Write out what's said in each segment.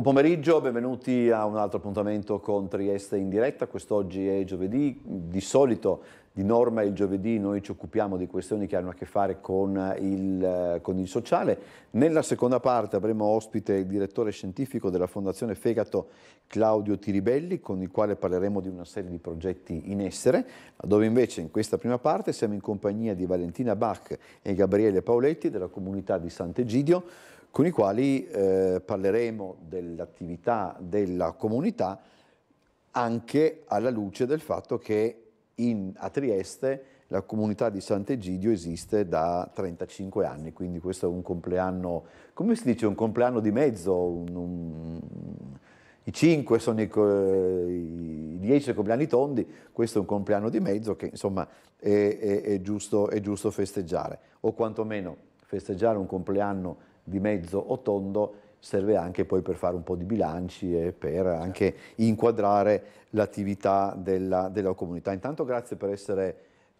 Buon pomeriggio, benvenuti a un altro appuntamento con Trieste in diretta. Quest'oggi è giovedì, di solito di norma il giovedì noi ci occupiamo di questioni che hanno a che fare con il, con il sociale. Nella seconda parte avremo ospite il direttore scientifico della Fondazione Fegato Claudio Tiribelli con il quale parleremo di una serie di progetti in essere, dove invece in questa prima parte siamo in compagnia di Valentina Bach e Gabriele Paoletti della comunità di Sant'Egidio con i quali eh, parleremo dell'attività della comunità anche alla luce del fatto che in, a Trieste la comunità di Sant'Egidio esiste da 35 anni, quindi questo è un compleanno, come si dice, un compleanno di mezzo, un, un, i 5 sono i, i 10 compleanni tondi, questo è un compleanno di mezzo che insomma è, è, è, giusto, è giusto festeggiare, o quantomeno festeggiare un compleanno di mezzo o tondo serve anche poi per fare un po' di bilanci e per certo. anche inquadrare l'attività della, della comunità. Intanto grazie per essere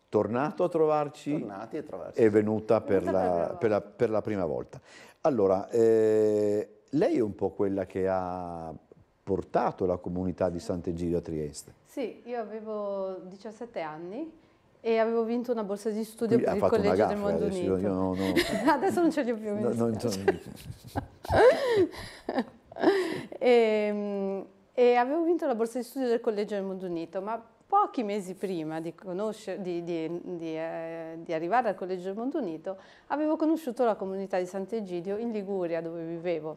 tornato a trovarci, Tornati a trovarci. è venuta per la, per, la, per la, prima volta. Allora, eh, lei è un po' quella che ha portato la comunità di Sant'Egidio a Trieste. Sì, io avevo 17 anni e avevo vinto una borsa di studio Qui per il collegio gaffa, del mondo adesso, unito. Io, no, no. adesso non ce li ho più. No, non, e, ehm, e, avevo vinto la borsa di studio del collegio del mondo unito, ma pochi mesi prima di, di, di, eh, di arrivare al collegio del mondo unito avevo conosciuto la comunità di Sant'Egidio in Liguria dove vivevo,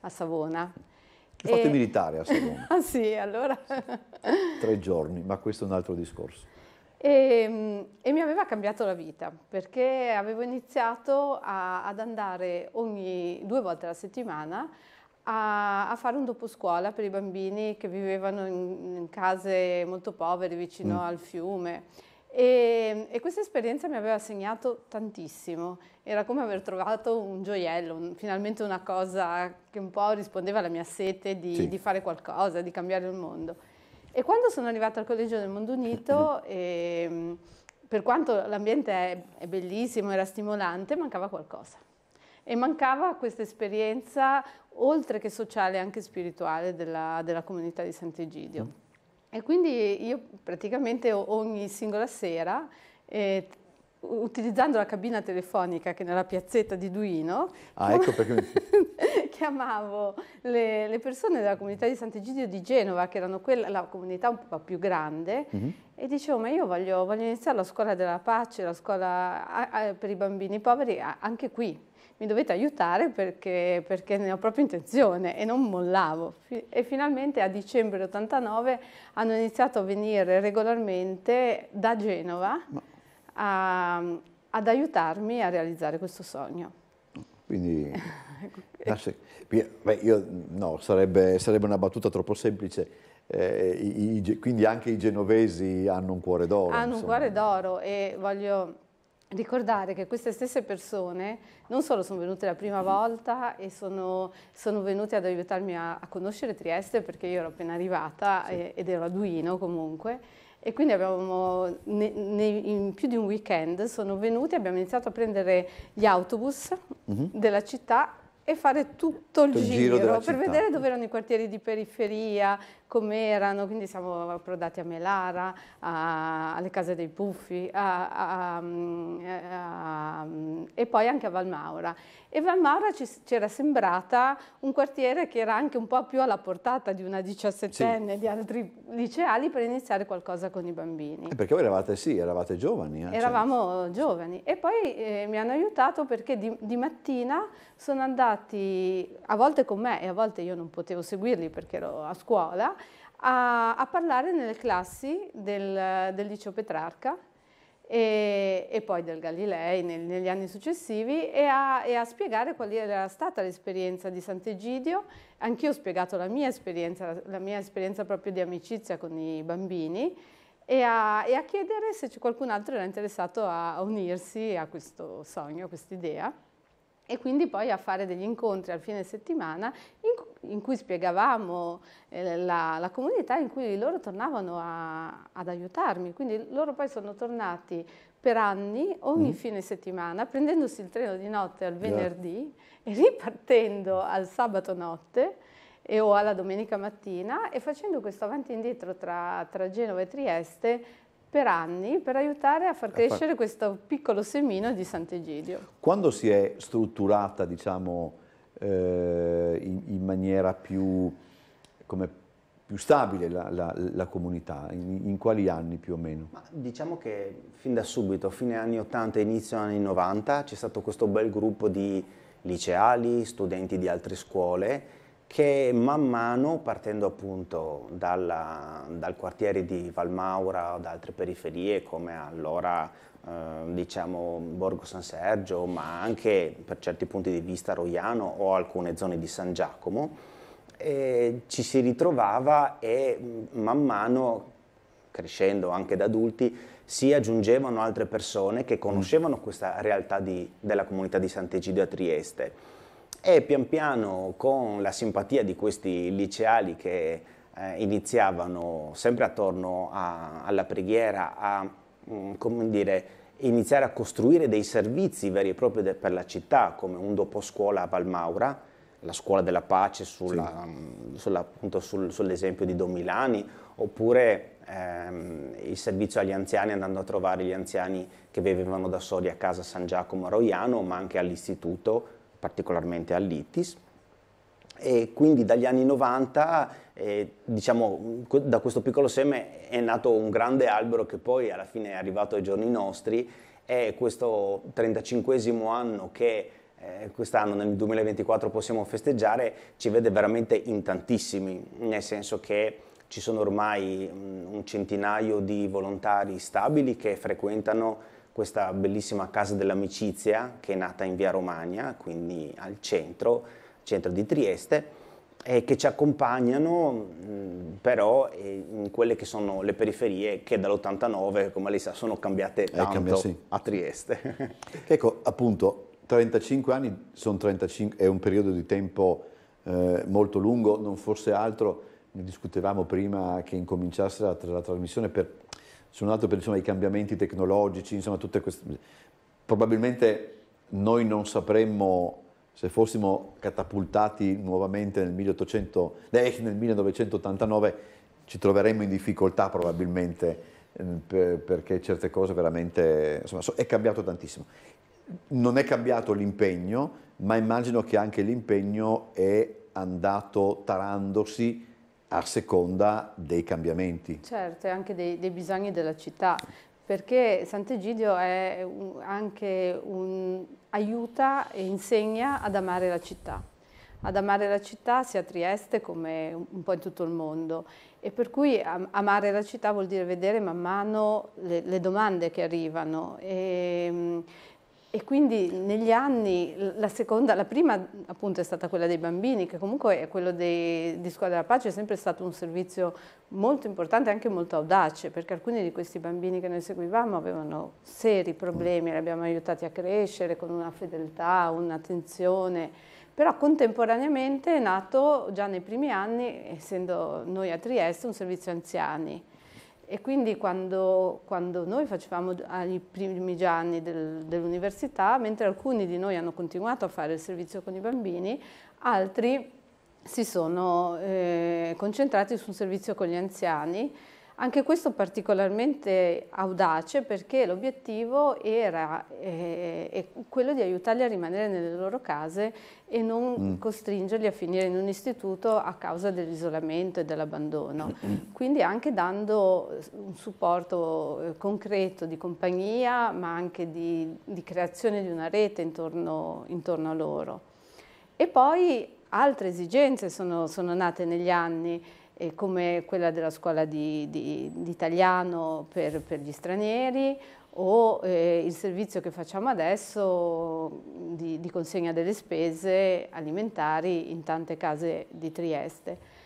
a Savona. Ho fatto e... militare a Savona. ah sì, allora... Tre giorni, ma questo è un altro discorso. E, ehm, e, mi aveva cambiato la vita perché avevo iniziato a, ad andare ogni due volte alla settimana a, a, fare un dopo scuola per i bambini che vivevano in, in case molto povere vicino mm. al fiume. E, e, questa esperienza mi aveva segnato tantissimo, era come aver trovato un gioiello, un, finalmente una cosa che un po' rispondeva alla mia sete di, sì. di fare qualcosa, di cambiare il mondo. E quando sono arrivata al Collegio del Mondo Unito, e, ehm, per quanto l'ambiente è, è bellissimo, era stimolante, mancava qualcosa. E mancava questa esperienza, oltre che sociale, anche spirituale della, della comunità di Sant'Egidio. Mm. E quindi io praticamente ogni singola sera eh, utilizzando la cabina telefonica che nella piazzetta di Duino, ah, ecco perché... chiamavo le, le, persone della comunità di Sant'Egidio di Genova, che erano quella, la comunità un po' più grande, mm-hmm. e dicevo ma io voglio, voglio, iniziare la scuola della pace, la scuola a, a, per i bambini poveri anche qui. Mi dovete aiutare perché, perché, ne ho proprio intenzione e non mollavo. E finalmente a dicembre 89 hanno iniziato a venire regolarmente da Genova. Ma a, ad aiutarmi a realizzare questo sogno. Quindi, beh, io, no, sarebbe, sarebbe una battuta troppo semplice. Eh, i, i, quindi anche i genovesi hanno un cuore d'oro. Hanno insomma. un cuore d'oro e voglio ricordare che queste stesse persone non solo sono venute la prima volta e sono, sono venute ad aiutarmi a, a, conoscere Trieste perché io ero appena arrivata sì. e, ed ero a Duino comunque e quindi abbiamo, in più di un weekend sono venuti, abbiamo iniziato a prendere gli autobus mm-hmm. della città e fare tutto il, tutto giro, giro per vedere dove erano i quartieri di periferia, com'erano, quindi siamo approdati a Melara, a, alle case dei Puffi a, a, e poi anche a Valmaura. E Valmaura ci, ci, era sembrata un quartiere che era anche un po' più alla portata di una diciassettenne, sì. di altri liceali per iniziare qualcosa con i bambini. Eh, perché voi eravate, sì, eravate giovani. Eh, cioè. Eravamo cioè. giovani e poi eh, mi hanno aiutato perché di, di mattina sono andati a volte con me e a volte io non potevo seguirli perché ero a scuola, a, a parlare nelle classi del, del liceo Petrarca e, e, poi del Galilei nel, negli anni successivi e a, e a, spiegare qual era stata l'esperienza di Sant'Egidio. Anch'io ho spiegato la mia esperienza, la mia esperienza proprio di amicizia con i bambini e a, e a chiedere se qualcun altro era interessato a unirsi a questo sogno, a questa idea e quindi poi a fare degli incontri al fine settimana in, in cui spiegavamo eh, la, la, comunità in cui loro tornavano a, ad aiutarmi. Quindi loro poi sono tornati per anni ogni mm. fine settimana prendendosi il treno di notte al venerdì yeah. e ripartendo al sabato notte e, o alla domenica mattina e facendo questo avanti e indietro tra, tra Genova e Trieste per anni per aiutare a far crescere questo piccolo semino di Sant'Egidio. Quando si è strutturata, diciamo, eh, in, in, maniera più, come, più stabile la, la, la comunità? In, in, quali anni più o meno? Ma diciamo che fin da subito, fine anni 80 e inizio anni 90, c'è stato questo bel gruppo di liceali, studenti di altre scuole che man mano, partendo appunto dalla, dal quartiere di Valmaura o da altre periferie come allora eh, diciamo Borgo San Sergio, ma anche per certi punti di vista Roiano o alcune zone di San Giacomo, eh, ci si ritrovava e mm, man mano, crescendo anche da adulti, si aggiungevano altre persone che conoscevano questa realtà di, della comunità di Sant'Egidio a Trieste e pian piano con la simpatia di questi liceali che eh, iniziavano sempre attorno a, alla preghiera a mh, mm, dire, iniziare a costruire dei servizi veri e propri de, per la città come un dopo scuola a Valmaura, la scuola della pace sulla, sì. Mm, sulla, appunto, sul, sull'esempio di Don Milani oppure ehm, il servizio agli anziani andando a trovare gli anziani che vivevano da soli a casa San Giacomo a Roiano ma anche all'istituto particolarmente all'ITIS e quindi dagli anni 90, eh, diciamo, da questo piccolo seme è nato un grande albero che poi alla fine è arrivato ai giorni nostri, è questo 35 anno che eh, quest'anno nel 2024 possiamo festeggiare ci vede veramente in tantissimi, nel senso che ci sono ormai mm, un centinaio di volontari stabili che frequentano questa bellissima casa dell'amicizia che è nata in via Romagna, quindi al centro, centro di Trieste, e che ci accompagnano però eh, in quelle che sono le periferie che dall'89, come lei sa, sono cambiate eh, tanto cambia, sì. a Trieste. ecco, appunto, 35 anni 35, è un periodo di tempo eh, molto lungo, non forse altro, ne discutevamo prima che incominciasse la, la trasmissione per sono nato per insomma, i cambiamenti tecnologici, insomma tutte queste... Probabilmente noi non sapremmo se fossimo catapultati nuovamente nel, 1800, eh, nel 1989 ci troveremmo in difficoltà probabilmente ehm, per, perché certe cose veramente... Insomma, è cambiato tantissimo. Non è cambiato l'impegno, ma immagino che anche l'impegno è andato tarandosi a seconda dei cambiamenti. Certo, e anche dei, dei bisogni della città perché Sant'Egidio è anche un, aiuta e insegna ad amare la città, ad amare la città sia a Trieste come un po' in tutto il mondo e per cui amare la città vuol dire vedere man mano le, le domande che arrivano. E, ehm, e quindi negli anni la seconda, la prima appunto è stata quella dei bambini, che comunque è quello dei, di Squadra della Pace, è sempre stato un servizio molto importante e anche molto audace, perché alcuni di questi bambini che noi seguivamo avevano seri problemi, li abbiamo aiutati a crescere con una fedeltà, un'attenzione. Però contemporaneamente è nato già nei primi anni, essendo noi a Trieste, un servizio anziani e quindi quando, quando noi facevamo i primi giorni del, dell'università, mentre alcuni di noi hanno continuato a fare il servizio con i bambini, altri si sono eh, concentrati sul servizio con gli anziani anche questo particolarmente audace perché l'obiettivo era eh, quello di aiutarli a rimanere nelle loro case e non mm. costringerli a finire in un istituto a causa dell'isolamento e dell'abbandono. Mm, mm. Quindi anche dando un supporto eh, concreto di compagnia ma anche di, di creazione di una rete intorno, intorno, a loro. E poi altre esigenze sono, sono nate negli anni eh, come quella della scuola di, di, di italiano per, per, gli stranieri o eh, il servizio che facciamo adesso di, di consegna delle spese alimentari in tante case di Trieste.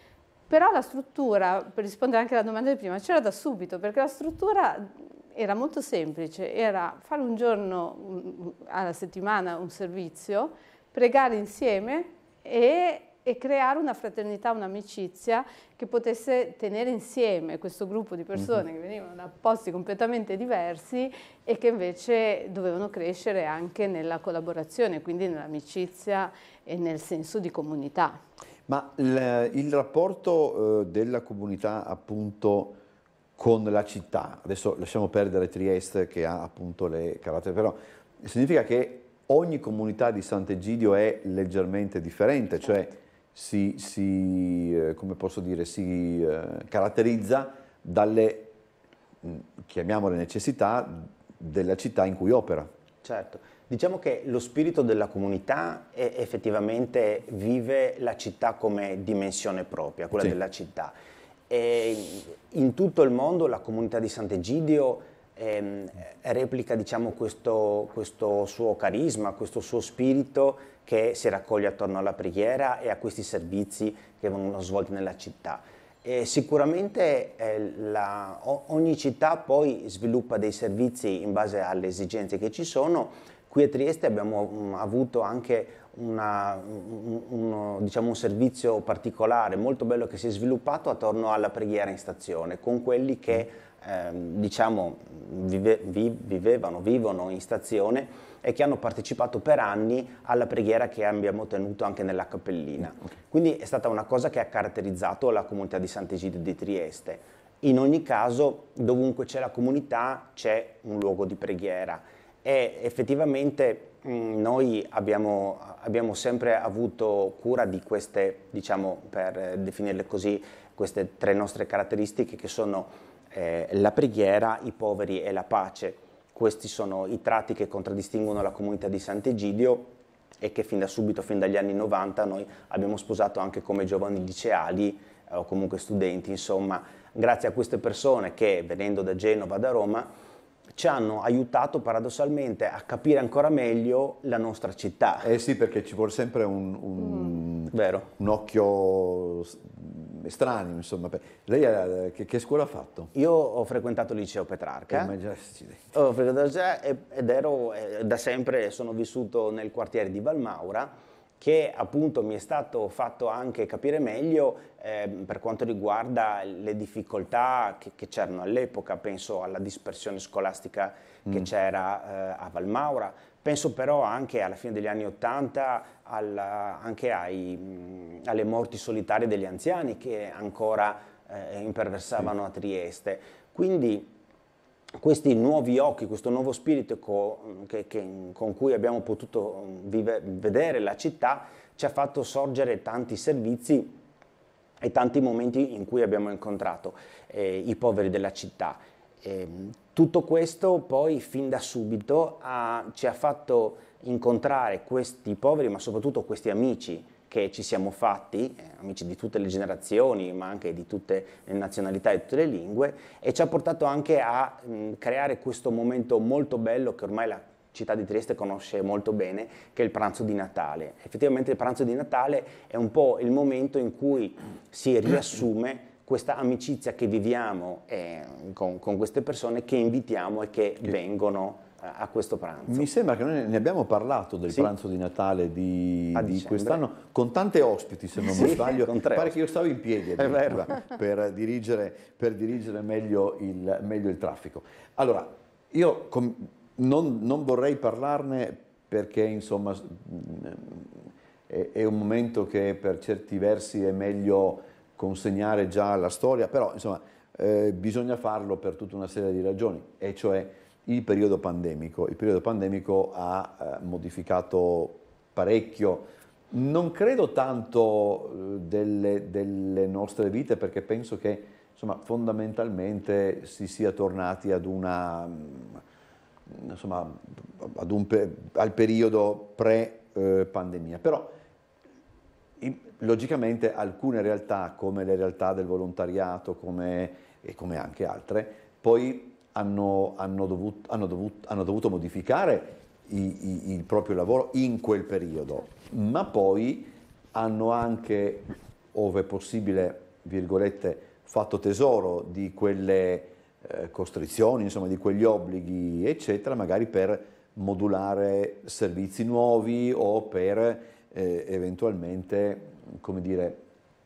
Però la struttura, per rispondere anche alla domanda di prima, c'era da subito, perché la struttura era molto semplice, era fare un giorno alla settimana un servizio, pregare insieme e e creare una fraternità, un'amicizia che potesse tenere insieme questo gruppo di persone mm-hmm. che venivano da posti completamente diversi e che invece dovevano crescere anche nella collaborazione, quindi nell'amicizia e nel senso di comunità. Ma il, il rapporto eh, della comunità appunto con la città, adesso lasciamo perdere Trieste che ha appunto le caratteristiche, però significa che ogni comunità di Sant'Egidio è leggermente differente, cioè certo. cioè si, si, eh, dire, si eh, caratterizza dalle, mm, chiamiamole necessità, della città in cui opera. Certo, diciamo che lo spirito della comunità effettivamente vive la città come dimensione propria, quella sì. della città. E in tutto il mondo la comunità di Sant'Egidio ehm, replica diciamo, questo, questo suo carisma, questo suo spirito che si raccoglie attorno alla preghiera e a questi servizi che vengono svolti nella città. E sicuramente eh, la, ogni città poi sviluppa dei servizi in base alle esigenze che ci sono. Qui a Trieste abbiamo mh, mm, avuto anche una, un, uno, diciamo un servizio particolare molto bello che si è sviluppato attorno alla preghiera in stazione con quelli che mm. Ehm, diciamo, vive, vi, vivevano, vivono in stazione e che hanno partecipato per anni alla preghiera che abbiamo tenuto anche nella cappellina. Mm, Quindi è stata una cosa che ha caratterizzato la comunità di Sant'Egidio di Trieste. In ogni caso, dovunque c'è la comunità, c'è un luogo di preghiera e effettivamente mh, mm, noi abbiamo, abbiamo, sempre avuto cura di queste, diciamo, per definirle così, queste tre nostre caratteristiche che sono eh, la preghiera, i poveri e la pace. Questi sono i tratti che contraddistinguono la comunità di Sant'Egidio e che fin da subito, fin dagli anni 90, noi abbiamo sposato anche come giovani liceali eh, o comunque studenti, insomma, grazie a queste persone che venendo da Genova, da Roma, ci hanno aiutato paradossalmente a capire ancora meglio la nostra città. Eh sì, perché ci vuole sempre un, un, mm. un occhio estraneo, insomma. Lei eh, che, che, scuola ha fatto? Io ho frequentato il liceo Petrarca. Eh, già Ho frequentato il liceo ed ero eh, da sempre, sono vissuto nel quartiere di Valmaura che appunto mi è stato fatto anche capire meglio eh, per quanto riguarda le difficoltà che, che, c'erano all'epoca, penso alla dispersione scolastica che mm. c'era eh, a Valmaura, penso però anche alla fine degli anni Ottanta anche ai, mh, mm, alle morti solitarie degli anziani che ancora eh, imperversavano sì. a Trieste. Quindi questi nuovi occhi, questo nuovo spirito co, che, che, con cui abbiamo potuto vive, vedere la città ci ha fatto sorgere tanti servizi e tanti momenti in cui abbiamo incontrato eh, i poveri della città. E, ehm, tutto questo poi fin da subito ha, ci ha fatto incontrare questi poveri, ma soprattutto questi amici, che ci siamo fatti, eh, amici di tutte le generazioni, ma anche di tutte le nazionalità e tutte le lingue, e ci ha portato anche a mh, mm, creare questo momento molto bello che ormai la città di Trieste conosce molto bene, che è il pranzo di Natale. Effettivamente il pranzo di Natale è un po' il momento in cui si riassume questa amicizia che viviamo eh, con, con, queste persone che invitiamo e che vengono a, questo pranzo. Mi sembra che noi ne abbiamo parlato del sì. pranzo di Natale di, di quest'anno, con tante ospiti se non sì, mi sbaglio, pare ospiti. che io stavo in piedi per, dirigere, per dirigere meglio, il, meglio il, traffico. Allora, io non, non vorrei parlarne perché insomma è, un momento che per certi versi è meglio consegnare già alla storia, però insomma eh, bisogna farlo per tutta una serie di ragioni, e cioè il periodo pandemico. Il periodo pandemico ha eh, modificato parecchio, non credo tanto eh, delle, delle, nostre vite perché penso che insomma, fondamentalmente si sia tornati ad una, mm, insomma, ad un, al periodo pre-pandemia. Però logicamente alcune realtà come le realtà del volontariato come, e come anche altre poi hanno, hanno, dovut, hanno, dovut, hanno dovuto modificare i, i, il proprio lavoro in quel periodo, ma poi hanno anche, ove possibile, virgolette, fatto tesoro di quelle eh, costrizioni, insomma, di quegli obblighi, eccetera, magari per modulare servizi nuovi o per eh, eventualmente, come dire,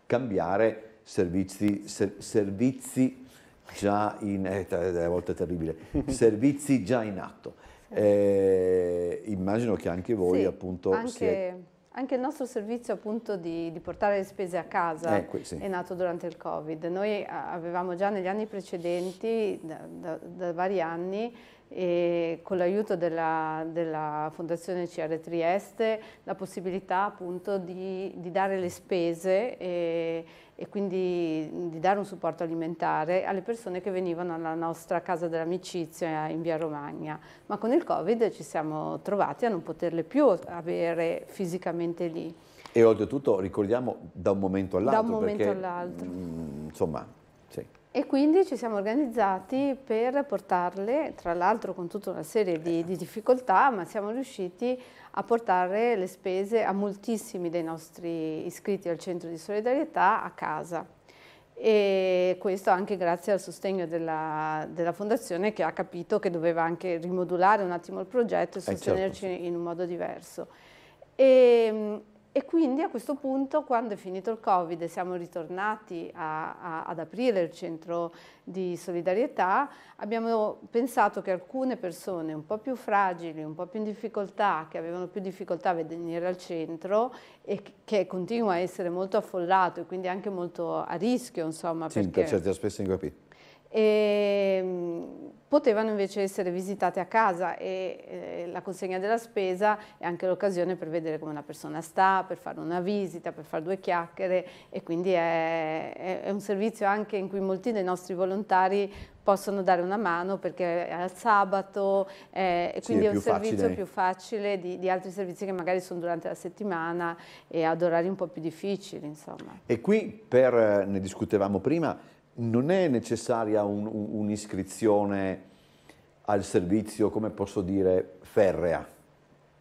cambiare servizi, ser, servizi già in, eh, a volte è terribile, servizi già in atto. Eh, immagino che anche voi sì, appunto... Anche, anche, il nostro servizio appunto di, di portare le spese a casa ecco, sì. è nato durante il Covid. Noi eh, avevamo già negli anni precedenti, da, da, da vari anni, e con l'aiuto della, della, Fondazione CR Trieste la possibilità appunto di, di dare le spese e, e quindi di dare un supporto alimentare alle persone che venivano alla nostra casa dell'amicizia in via Romagna. Ma con il Covid ci siamo trovati a non poterle più avere fisicamente lì. E oltretutto ricordiamo da un momento all'altro. Da un momento all'altro. Insomma, e quindi ci siamo organizzati per portarle, tra l'altro con tutta una serie di, di, difficoltà, ma siamo riusciti a portare le spese a moltissimi dei nostri iscritti al centro di solidarietà a casa. E questo anche grazie al sostegno della, della fondazione che ha capito che doveva anche rimodulare un attimo il progetto e sostenerci eh certo. in un modo diverso. E, e quindi a questo punto, quando è finito il Covid e siamo ritornati a, a, ad aprire il centro di solidarietà, abbiamo pensato che alcune persone un po' più fragili, un po' più in difficoltà, che avevano più difficoltà a venire al centro e che continua a essere molto affollato e quindi anche molto a rischio, insomma. Sì, perché... per certi aspetti in capito e ehm, potevano invece essere visitate a casa e eh, la consegna della spesa è anche l'occasione per vedere come una persona sta, per fare una visita, per fare due chiacchiere e quindi è, è un servizio anche in cui molti dei nostri volontari possono dare una mano perché è al sabato eh, e quindi sì, è, è, un servizio facile. più facile di, di, altri servizi che magari sono durante la settimana e ad orari un po' più difficili insomma. E qui per, eh, ne discutevamo prima, non è necessaria un, un, un'iscrizione al servizio, come posso dire, ferrea.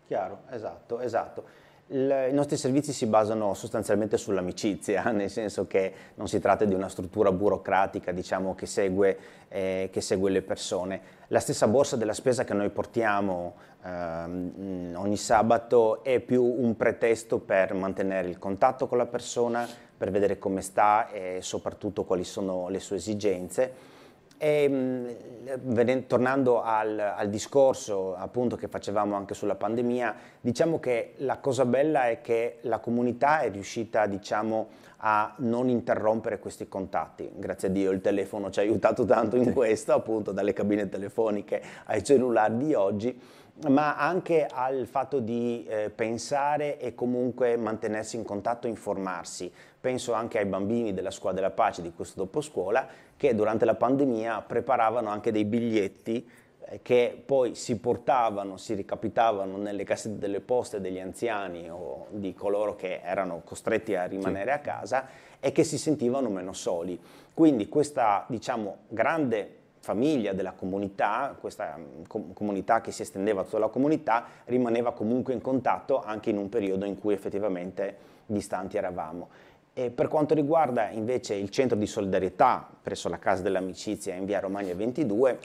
Chiaro, esatto, esatto. I nostri servizi si basano sostanzialmente sull'amicizia, nel senso che non si tratta di una struttura burocratica diciamo, che, segue, eh, che, segue, le persone. La stessa borsa della spesa che noi portiamo ehm, ogni sabato è più un pretesto per mantenere il contatto con la persona, per vedere come sta e soprattutto quali sono le sue esigenze e, ehm, vedendo, tornando al, al, discorso appunto che facevamo anche sulla pandemia, diciamo che la cosa bella è che la comunità è riuscita diciamo, a non interrompere questi contatti. Grazie a Dio il telefono ci ha aiutato tanto in questo, appunto dalle cabine telefoniche ai cellulari di oggi ma anche al fatto di eh, pensare e comunque mantenersi in contatto, informarsi. Penso anche ai bambini della scuola della pace di questo dopo scuola che durante la pandemia preparavano anche dei biglietti eh, che poi si portavano, si ricapitavano nelle cassette delle poste degli anziani o di coloro che erano costretti a rimanere sì. a casa e che si sentivano meno soli. Quindi questa, diciamo, grande famiglia, della comunità, questa mm, com- comunità che si estendeva a tutta la comunità, rimaneva comunque in contatto anche in un periodo in cui effettivamente distanti eravamo. E per quanto riguarda invece il centro di solidarietà presso la Casa dell'Amicizia in via Romagna 22,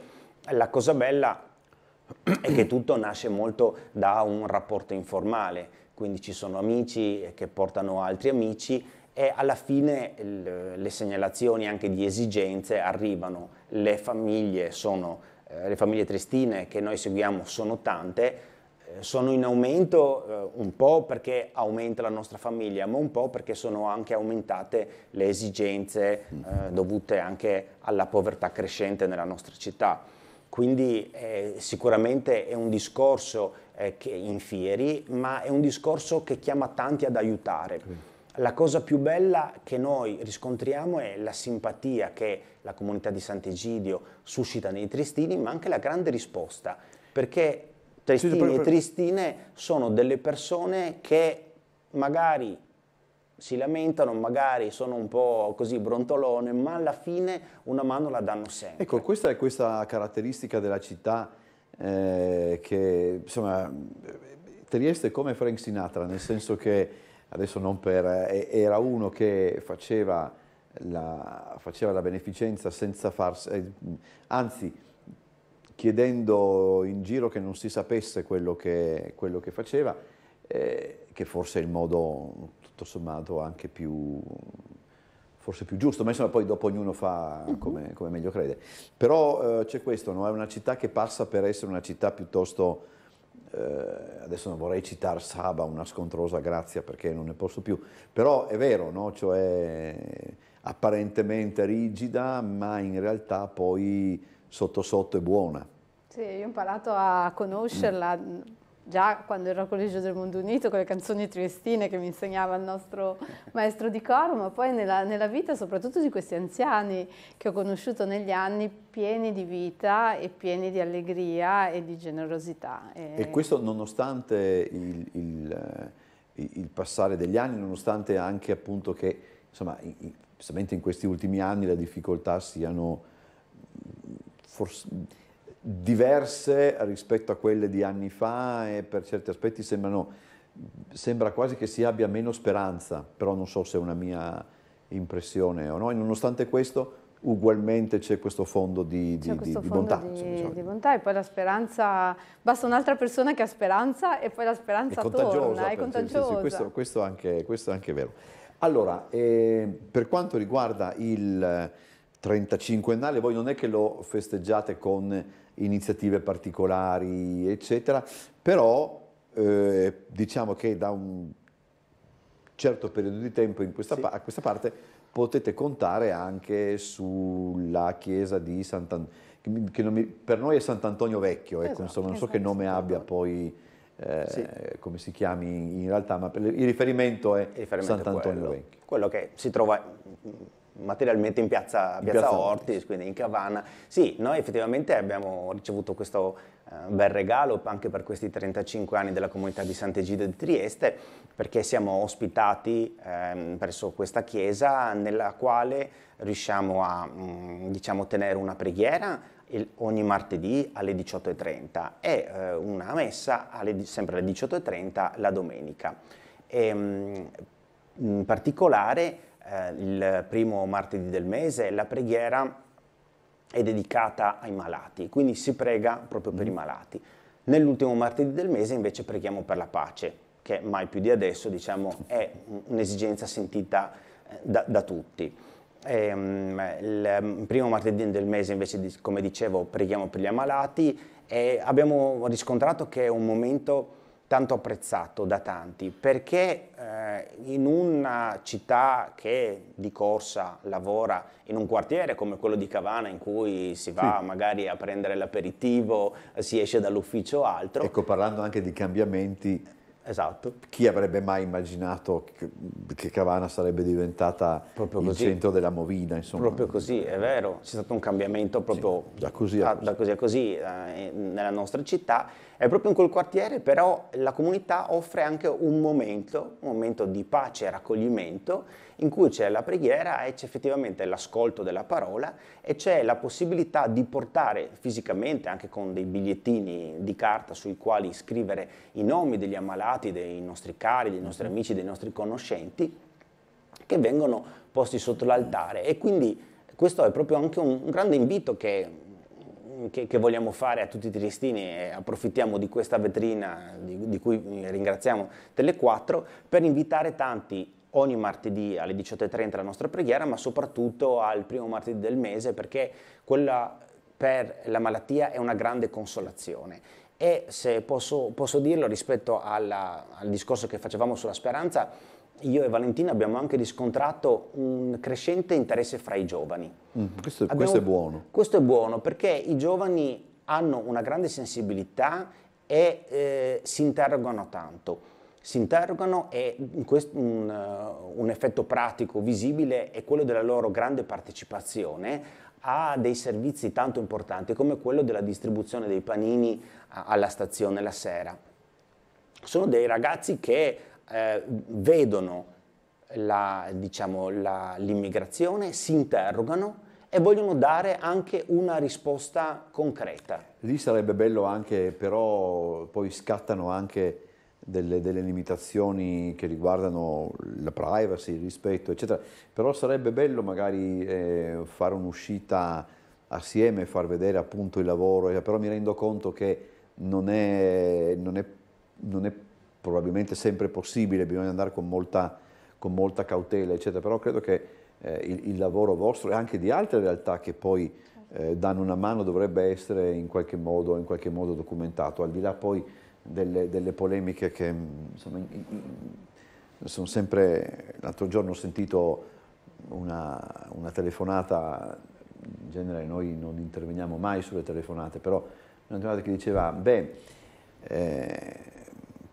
la cosa bella è che tutto nasce molto da un rapporto informale, quindi ci sono amici che portano altri amici e alla fine le segnalazioni anche di esigenze arrivano le famiglie, sono, eh, le famiglie tristine che noi seguiamo sono tante, eh, sono in aumento eh, un po' perché aumenta la nostra famiglia, ma un po' perché sono anche aumentate le esigenze eh, dovute anche alla povertà crescente nella nostra città. Quindi eh, sicuramente è un discorso eh, che infieri, ma è un discorso che chiama tanti ad aiutare la cosa più bella che noi riscontriamo è la simpatia che la comunità di Sant'Egidio suscita nei tristini, ma anche la grande risposta, perché tristini e tristine sono delle persone che magari si lamentano, magari sono un po' così brontolone, ma alla fine una mano la danno sempre. Ecco, questa è questa caratteristica della città eh, che, insomma, Trieste è come Frank Sinatra, nel senso che adesso non per... Eh, era uno che faceva la, faceva la beneficenza senza farsi... Eh, anzi, chiedendo in giro che non si sapesse quello che, quello che faceva, eh, che forse è il modo, tutto sommato, anche più forse più giusto, ma insomma poi dopo ognuno fa mm-hmm. come, come meglio crede. Però eh, c'è questo, no? è una città che passa per essere una città piuttosto eh, adesso non vorrei citare Saba, una scontrosa grazia perché non ne posso più, però è vero, no? cioè, apparentemente rigida, ma in realtà poi sotto sotto è buona. Sì, io ho imparato a conoscerla. Mm già quando ero al Collegio del Mondo Unito con le canzoni triestine che mi insegnava il nostro maestro di coro, ma poi nella, nella vita soprattutto di questi anziani che ho conosciuto negli anni pieni di vita e pieni di allegria e di generosità. E, e questo nonostante il, il, eh, il, passare degli anni, nonostante anche appunto che, insomma, in, in questi ultimi anni le difficoltà siano forse diverse rispetto a quelle di anni fa e per certi aspetti sembrano, sembra quasi che si abbia meno speranza, però non so se è una mia impressione o no, e nonostante questo ugualmente c'è questo fondo di, di, questo di, fondo bontà, diciamo. di, bontà. e poi la speranza, basta un'altra persona che ha speranza e poi la speranza è torna, è contagiosa. Sì, sì, questo, questo, anche, questo, anche, vero. Allora, eh, per quanto riguarda il 35ennale, voi non è che lo festeggiate con iniziative particolari, eccetera, però eh, diciamo che da un certo periodo di tempo questa sì. a questa parte potete contare anche sulla chiesa di Sant'Antonio, che mi, per noi è Sant'Antonio Vecchio, ecco, esatto, ecco, insomma, non so esatto, che nome abbia poi, eh, sì. come si chiami in realtà, ma il riferimento è Sant'Antonio Vecchio. Quello che si trova materialmente in piazza, in piazza, piazza Ortis, Ortis, quindi in Cavana. Sì, noi effettivamente abbiamo ricevuto questo eh, bel regalo anche per questi 35 anni della comunità di Sant'Egidio di Trieste, perché siamo ospitati eh, presso questa chiesa nella quale riusciamo a mh, mm, diciamo, tenere una preghiera il, ogni martedì alle 18.30 e eh, una messa alle, sempre alle 18.30 la domenica. E, ehm, mh, in particolare eh, il primo martedì del mese, la preghiera è dedicata ai malati, quindi si prega proprio per i mm-hmm. malati. Nell'ultimo martedì del mese invece preghiamo per la pace, che mai più di adesso diciamo, è un'esigenza sentita eh, da, da tutti. E, um, il primo martedì del mese invece, come dicevo, preghiamo per gli ammalati e abbiamo riscontrato che è un momento tanto apprezzato da tanti perché eh, in una città che di corsa lavora in un quartiere come quello di Cavana in cui si va sì. magari a prendere l'aperitivo, si esce dall'ufficio o altro. Ecco, parlando anche di cambiamenti, esatto. chi avrebbe mai immaginato che Cavana sarebbe diventata proprio il così. centro della Movida? Insomma. Proprio così, è vero, c'è stato un cambiamento proprio sì, da così a, a così, a così eh, nella nostra città è proprio in quel quartiere però la comunità offre anche un momento, un momento di pace e raccoglimento in cui c'è la preghiera e c'è effettivamente l'ascolto della parola e c'è la possibilità di portare fisicamente anche con dei bigliettini di carta sui quali scrivere i nomi degli ammalati, dei nostri cari, dei nostri mhm. amici, dei nostri conoscenti che vengono posti sotto l'altare e quindi questo è proprio anche un, grande invito che che, che, vogliamo fare a tutti i triestini e approfittiamo di questa vetrina di, di cui ringraziamo tele quattro per invitare tanti ogni martedì alle 18.30 alla nostra preghiera, ma soprattutto al primo martedì del mese perché quella per la malattia è una grande consolazione. E se posso, posso dirlo rispetto alla, al discorso che facevamo sulla speranza, io e Valentina abbiamo anche riscontrato un crescente interesse fra i giovani. Mm, questo, abbiamo, questo è buono. Questo è buono perché i giovani hanno una grande sensibilità e eh, si interrogano tanto. Si interrogano e questo, un, eh, un, effetto pratico visibile è quello della loro grande partecipazione a dei servizi tanto importanti come quello della distribuzione dei panini alla stazione la sera. Sono dei ragazzi che eh, vedono la, diciamo, la, l'immigrazione, si interrogano e vogliono dare anche una risposta concreta. Lì sarebbe bello anche, però poi scattano anche delle, delle limitazioni che riguardano la privacy, il rispetto, eccetera. Però sarebbe bello magari eh, fare un'uscita assieme, far vedere appunto il lavoro, eh, però mi rendo conto che non è, non è, non è probabilmente sempre possibile, bisogna andare con molta, con molta cautela, eccetera, però credo che eh, il, il, lavoro vostro e anche di altre realtà che poi eh, danno una mano dovrebbe essere in qualche modo, in qualche modo documentato, al di là poi delle, delle polemiche che mm, insomma, in, in, sono sempre, l'altro giorno ho sentito una, una telefonata, in genere noi non interveniamo mai sulle telefonate, però una telefonata che diceva, beh, eh,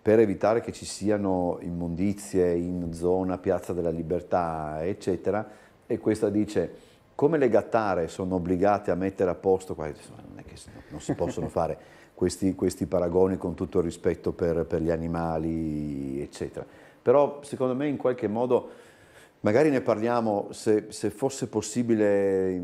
per evitare che ci siano immondizie in zona Piazza della Libertà, eccetera, e questa dice come le gattare sono obbligate a mettere a posto, qua, non è che non si possono fare questi, questi paragoni con tutto il rispetto per, per gli animali, eccetera. Però secondo me in qualche modo... Magari ne parliamo, se, se fosse possibile mh,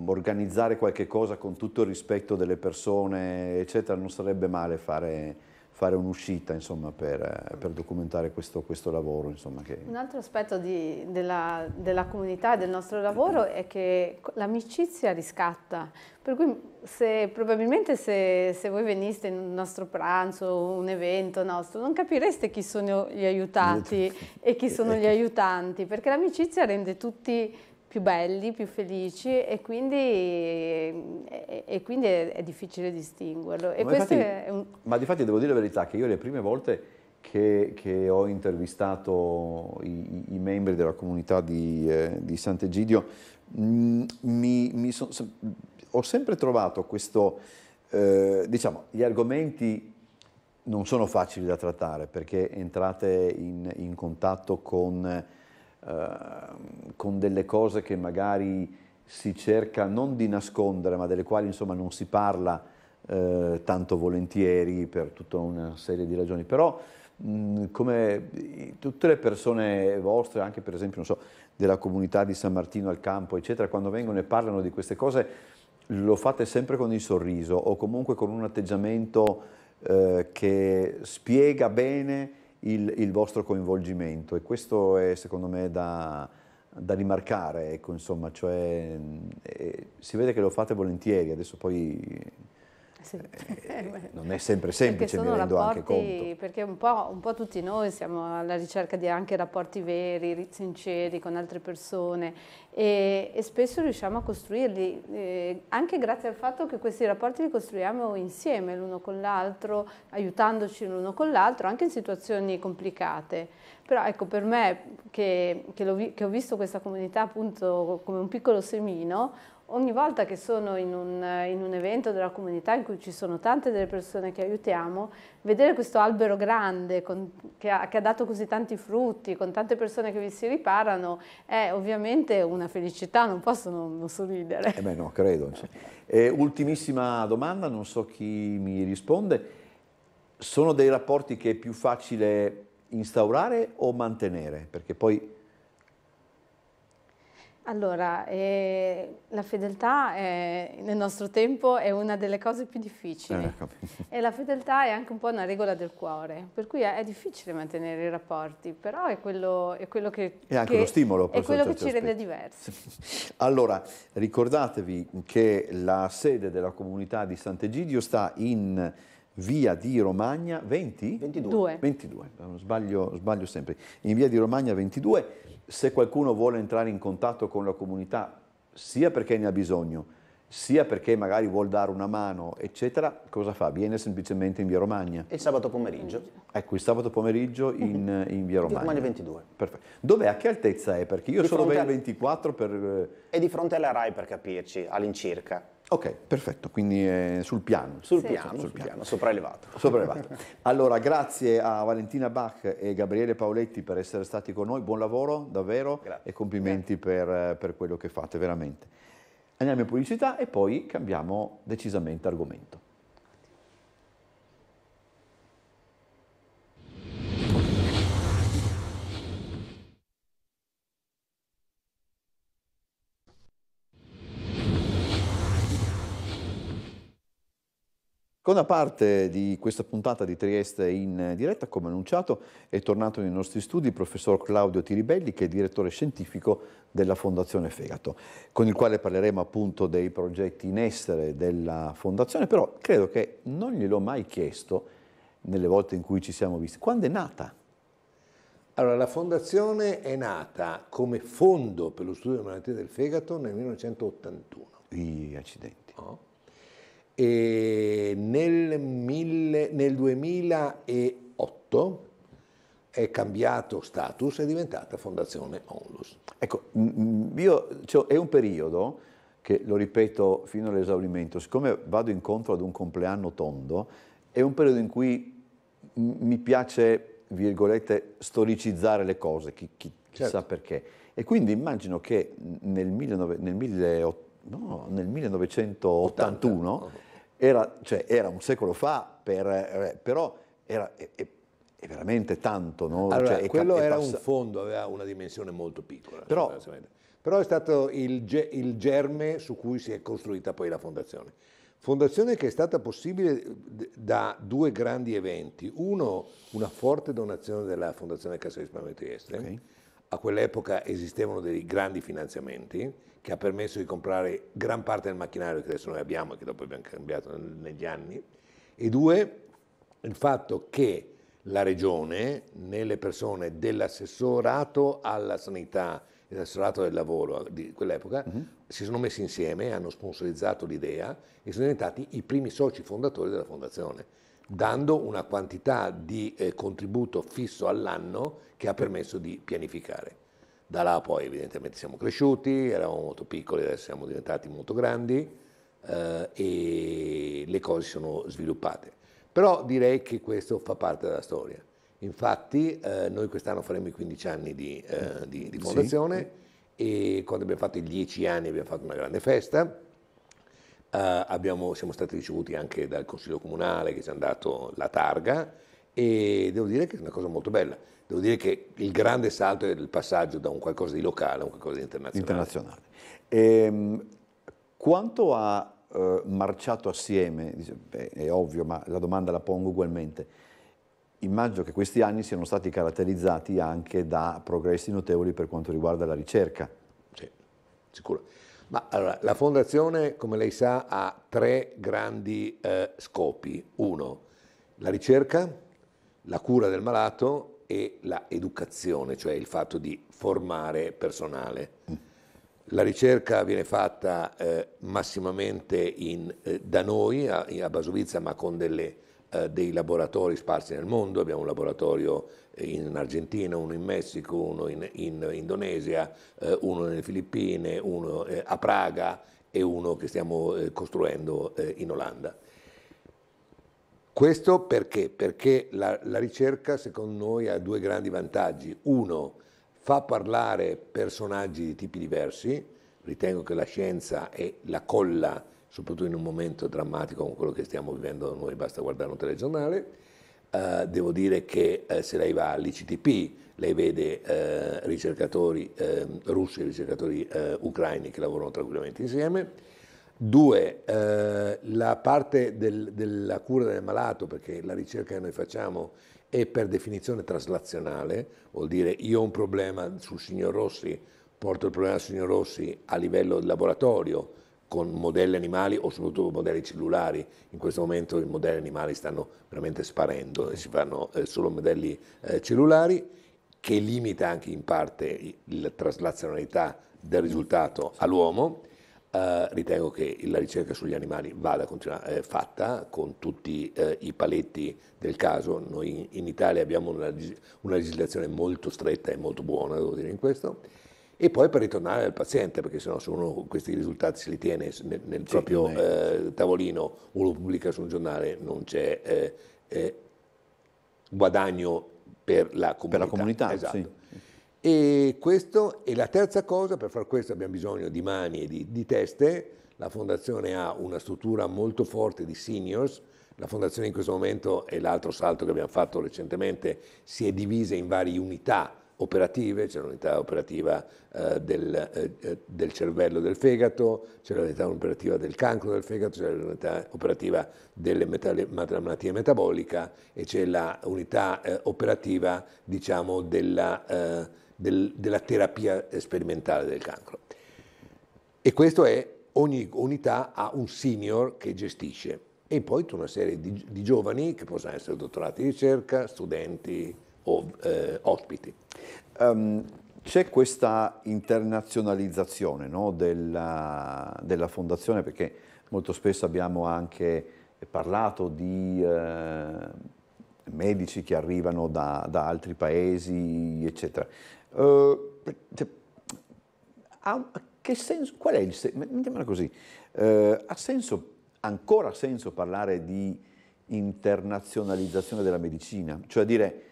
mm, organizzare qualche cosa con tutto il rispetto delle persone, eccetera, non sarebbe male fare, fare un'uscita per, eh, per, documentare questo, questo lavoro. Insomma, che... Un altro aspetto di, della, della, comunità e del nostro lavoro è che l'amicizia riscatta, per cui se, probabilmente se, se, voi veniste in un nostro pranzo, un evento nostro, non capireste chi sono gli aiutati e chi sono gli aiutanti, perché l'amicizia rende tutti più belli, più felici e quindi eh, e quindi è, è difficile distinguerlo. Ma, infatti, un... ma di devo dire la verità che io le prime volte che, che ho intervistato i, i, membri della comunità di, eh, di Sant'Egidio, mm, mi, mi son, ho sempre trovato questo, eh, diciamo, gli argomenti non sono facili da trattare perché entrate in, in contatto con, eh, con, delle cose che magari si cerca non di nascondere, ma delle quali insomma, non si parla eh, tanto volentieri per tutta una serie di ragioni. Però mh, come tutte le persone vostre, anche per esempio so, della comunità di San Martino al campo, eccetera, quando vengono e parlano di queste cose, lo fate sempre con il sorriso o comunque con un atteggiamento eh, che spiega bene il, il vostro coinvolgimento e questo è secondo me da, da rimarcare, ecco, insomma, cioè, eh, eh, si vede che lo fate volentieri, adesso poi sì. eh, non è sempre semplice, mi rendo rapporti, anche conto. Perché un po', un po', tutti noi siamo alla ricerca di anche rapporti veri, sinceri con altre persone e, e spesso riusciamo a costruirli, eh, anche grazie al fatto che questi rapporti li costruiamo insieme l'uno con l'altro, aiutandoci l'uno con l'altro, anche in situazioni complicate. Però ecco, per me che, che, vi, che ho visto questa comunità appunto come un piccolo semino, ogni volta che sono in un, in un, evento della comunità in cui ci sono tante delle persone che aiutiamo, vedere questo albero grande con, che, ha, che, ha, dato così tanti frutti, con tante persone che vi si riparano, è ovviamente una felicità, non posso non, non sorridere. Eh beh no, credo. Eh, ultimissima domanda, non so chi mi risponde. Sono dei rapporti che è più facile instaurare o mantenere? Perché poi... Allora, eh, la fedeltà è, nel nostro tempo è una delle cose più difficili eh, ecco. e la fedeltà è anche un po' una regola del cuore, per cui è, è difficile mantenere i rapporti, però è quello, è quello che, è anche che, lo stimolo, è quello che ci rende diversi. allora, ricordatevi che la sede della comunità di Sant'Egidio sta in via di Romagna 20? 22. 22. Sbaglio, sbaglio, sempre. In via di Romagna 22, se qualcuno vuole entrare in contatto con la comunità, sia perché ne ha bisogno, sia perché magari vuol dare una mano, eccetera, cosa fa? Viene semplicemente in via Romagna. E il sabato pomeriggio? Ecco, il sabato pomeriggio in, mhm. eh, in via Romagna. Romagna 22. Perfetto. Dov'è? A che altezza è? Perché io di sono ben 24 per... Eh, è di fronte alla RAI per capirci, all'incirca. Ok, perfetto, quindi eh, sul piano. Sul, sì. piano, sul, sul piano, piano, sopraelevato. sopraelevato. allora, grazie a Valentina Bach e Gabriele Paoletti per essere stati con noi, buon lavoro davvero grazie. e complimenti per, per quello che fate veramente. Andiamo in pubblicità e poi cambiamo decisamente argomento. Seconda parte di questa puntata di Trieste in diretta, come annunciato, è tornato nei nostri studi il professor Claudio Tiribelli, che è direttore scientifico della Fondazione Fegato, con il quale parleremo appunto dei progetti in essere della Fondazione, però credo che non gliel'ho mai chiesto nelle volte in cui ci siamo visti. Quando è nata? Allora, la Fondazione è nata come fondo per lo studio delle malattie del fegato nel 1981. I accidenti. Oh e nel, mille, nel 2008 è cambiato status, è diventata Fondazione Onlus. Ecco, io, cioè, è un periodo che, lo ripeto fino all'esaurimento, siccome vado incontro ad un compleanno tondo, è un periodo in cui mi piace, virgolette, storicizzare le cose, chi, chi, chissà certo. perché. E quindi immagino che nel, 19, nel, mille, no, nel 1981 80. Era, cioè, era un secolo fa, per, eh, però era... È, è, veramente tanto, no? Allora, cioè, quello era un fondo, aveva una dimensione molto piccola. Però, però è stato il, ge il, germe su cui si è costruita poi la fondazione. Fondazione che è stata possibile eh, da due grandi eventi. Uno, una forte donazione della Fondazione Cassa di Risparmio Trieste. Okay. A quell'epoca esistevano dei grandi finanziamenti che ha permesso di comprare gran parte del macchinario che adesso noi abbiamo e che dopo abbiamo cambiato negli anni, e due, il fatto che la regione, nelle persone dell'assessorato alla sanità e dell'assessorato del lavoro di quell'epoca, uh-huh. si sono messi insieme, hanno sponsorizzato l'idea e sono diventati i primi soci fondatori della fondazione, dando una quantità di eh, contributo fisso all'anno che ha permesso di pianificare. Da là poi evidentemente siamo cresciuti, eravamo molto piccoli, adesso siamo diventati molto grandi eh, e le cose sono sviluppate. Però direi che questo fa parte della storia. Infatti eh, noi quest'anno faremo i 15 anni di, eh, di, di fondazione sì. e quando abbiamo fatto i 10 anni abbiamo fatto una grande festa. Eh, abbiamo, siamo stati ricevuti anche dal Consiglio Comunale che ci ha dato la targa e devo dire che è una cosa molto bella. Devo dire che il grande salto è il passaggio da un qualcosa di locale a un qualcosa di internazionale. internazionale. Ehm, quanto ha eh, marciato assieme, beh, è ovvio, ma la domanda la pongo ugualmente, immagino che questi anni siano stati caratterizzati anche da progressi notevoli per quanto riguarda la ricerca. Sì, sicuro. Ma allora, la fondazione, come lei sa, ha tre grandi eh, scopi. Uno, la ricerca, la cura del malato e l'educazione, cioè il fatto di formare personale. La ricerca viene fatta eh, massimamente in, eh, da noi a, a, Basovizza, ma con delle, eh, dei laboratori sparsi nel mondo. Abbiamo un laboratorio eh, in Argentina, uno in Messico, uno in, in Indonesia, eh, uno nelle Filippine, uno eh, a Praga e uno che stiamo costruendo in Olanda. Questo perché? Perché la, la ricerca secondo noi ha due grandi vantaggi. Uno, fa parlare personaggi di tipi diversi, ritengo che la scienza è la colla, soprattutto in un momento drammatico come quello che stiamo vivendo noi, basta guardare un telegiornale, Uh, devo dire che uh, se lei va all'ICTP, lei vede uh, ricercatori ehm, russi e ricercatori ucraini che lavorano tranquillamente insieme. Due, eh, la parte del, della cura del malato, perché la ricerca che noi facciamo è per definizione traslazionale, vuol dire io ho un problema sul signor Rossi, porto il problema al signor Rossi a livello di laboratorio con modelli animali o soprattutto modelli cellulari. In questo momento i modelli animali stanno veramente sparendo e si fanno eh, solo modelli eh, cellulari che limita anche in parte la traslazionalità del risultato all'uomo eh, ritengo che la ricerca sugli animali vada eh, fatta con tutti eh, i paletti del caso. Noi in Italia abbiamo una, una, legislazione molto stretta e molto buona, devo dire in questo. E poi per ritornare al paziente, perché sennò se uno questi risultati se li tiene nel, nel sì, proprio è... Eh, tavolino o lo pubblica su un giornale, non c'è eh, guadagno per la comunità. Per la comunità esatto. sì. E, questo, e la terza cosa, per far questo abbiamo bisogno di mani e di, di teste, la fondazione ha una struttura molto forte di seniors, la fondazione in questo momento è l'altro salto che abbiamo fatto recentemente si è divisa in varie unità operative, c'è l'unità operativa eh, del, eh, eh, del, cervello del fegato, c'è l'unità operativa del cancro del fegato, c'è l'unità operativa delle metale, malattie metabolica e c'è l'unità eh, operativa diciamo della eh, del, della terapia sperimentale del cancro. E questo è, ogni unità ha un senior che gestisce e poi tutta una serie di, di giovani che possono essere dottorati di ricerca, studenti o eh, ospiti. Um, c'è questa internazionalizzazione no, della, della, fondazione perché molto spesso abbiamo anche parlato di eh, medici che arrivano da, da, altri paesi, eccetera. Eh, senso, qual è il senso? così, eh, ha senso, ancora senso parlare di internazionalizzazione della medicina? Cioè dire,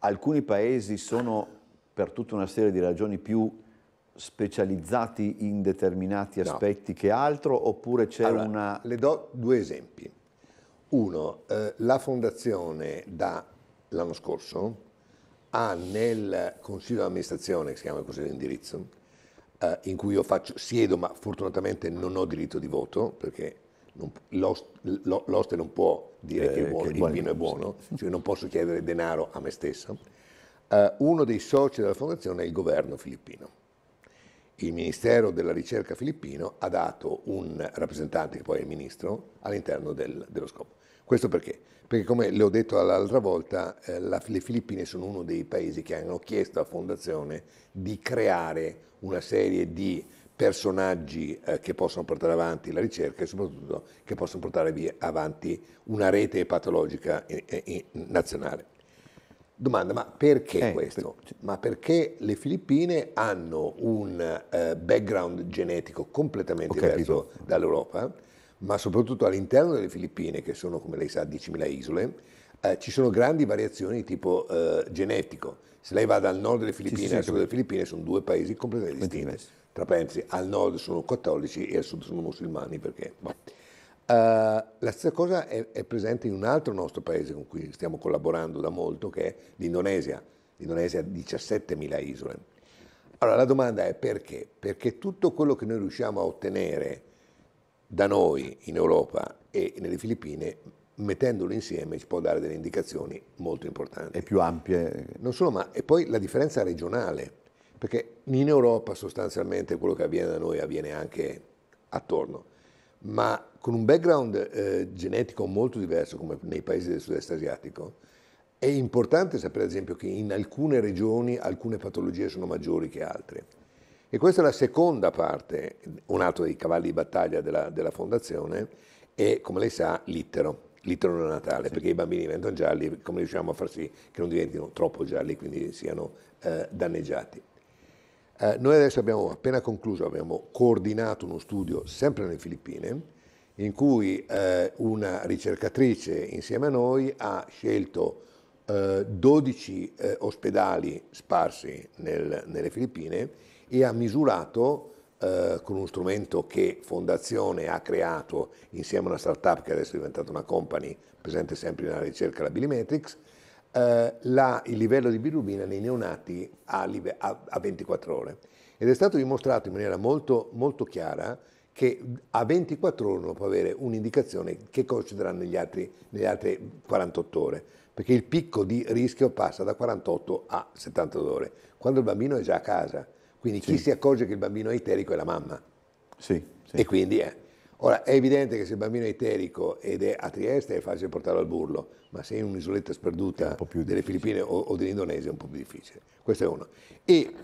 alcuni paesi sono per tutta una serie di ragioni più specializzati in determinati aspetti no. che altro oppure c'è allora, una... Le do due esempi. Uno, eh, la fondazione da l'anno scorso ha ah, nel consiglio di amministrazione, che si chiama consiglio di indirizzo, eh, in cui io faccio, siedo, ma fortunatamente non ho diritto di voto, perché non, l'ost, l'oste non può dire eh, che, buono, che il vino è buono, cioè non posso chiedere denaro a me stesso. Eh, uno dei soci della fondazione è il governo filippino. Il Ministero della Ricerca filippino ha dato un rappresentante, che poi è il ministro, all'interno del, dello scopo. Questo perché? Perché come le ho detto l'altra volta, eh, la, le Filippine sono uno dei paesi che hanno chiesto a Fondazione di creare una serie di personaggi eh, che possono portare avanti la ricerca e soprattutto che possono portare via, avanti una rete patologica in, eh, in, eh, in nazionale. Domanda, ma perché eh, questo? Per... Ma perché le Filippine hanno un eh, background genetico completamente okay, diverso dall'Europa ma soprattutto all'interno delle Filippine, che sono come lei sa 10.000 isole, eh, ci sono grandi variazioni di tipo eh, genetico. Se lei va dal nord delle Filippine sì, sì, al sud delle Filippine sono due paesi completamente distinti. Tra pensi, al nord sono cattolici e al sud sono musulmani perché... Uh, la stessa cosa è, è, presente in un altro nostro paese con cui stiamo collaborando da molto, che è l'Indonesia. L'Indonesia ha 17.000 isole. Allora la domanda è perché? Perché tutto quello che noi riusciamo a ottenere da noi in Europa e nelle Filippine, mettendolo insieme ci può dare delle indicazioni molto importanti. E più ampie. Non solo, ma e poi la differenza regionale, perché in Europa sostanzialmente quello che avviene da noi avviene anche attorno, ma con un background eh, genetico molto diverso come nei paesi del sud-est asiatico, è importante sapere ad esempio che in alcune regioni alcune patologie sono maggiori che altre. E questa è la seconda parte, un altro dei cavalli di battaglia della, della fondazione è, come lei sa, l'ittero l'italo natale, sì. perché i bambini diventano gialli, come riusciamo a far sì che non diventino troppo gialli, quindi siano eh, danneggiati. Eh, noi adesso abbiamo appena concluso, abbiamo coordinato uno studio sempre nelle Filippine, in cui eh, una ricercatrice insieme a noi ha scelto 12 eh, eh, ospedali sparsi nel, nelle Filippine e ha misurato eh, con uno strumento che Fondazione ha creato insieme a una startup che adesso è diventata una company presente sempre nella ricerca, la Bilimetrics, eh, la, il livello di bilirubina nei neonati a, a, a, 24 ore. Ed è stato dimostrato in maniera molto, molto chiara che a 24 ore uno può avere un'indicazione che cosa negli altri, negli altri 48 ore, perché il picco di rischio passa da 48 a 72 ore, quando il bambino è già a casa. Quindi sì. chi si accorge che il bambino è iterico è la mamma. Sì, sì. E quindi è. Ora, è evidente che se il bambino è iterico ed è a Trieste è facile portarlo al burlo, ma se è in un'isoletta sperduta un delle Filippine o, o dell'Indonesia è un po' più difficile. Questo è uno. E,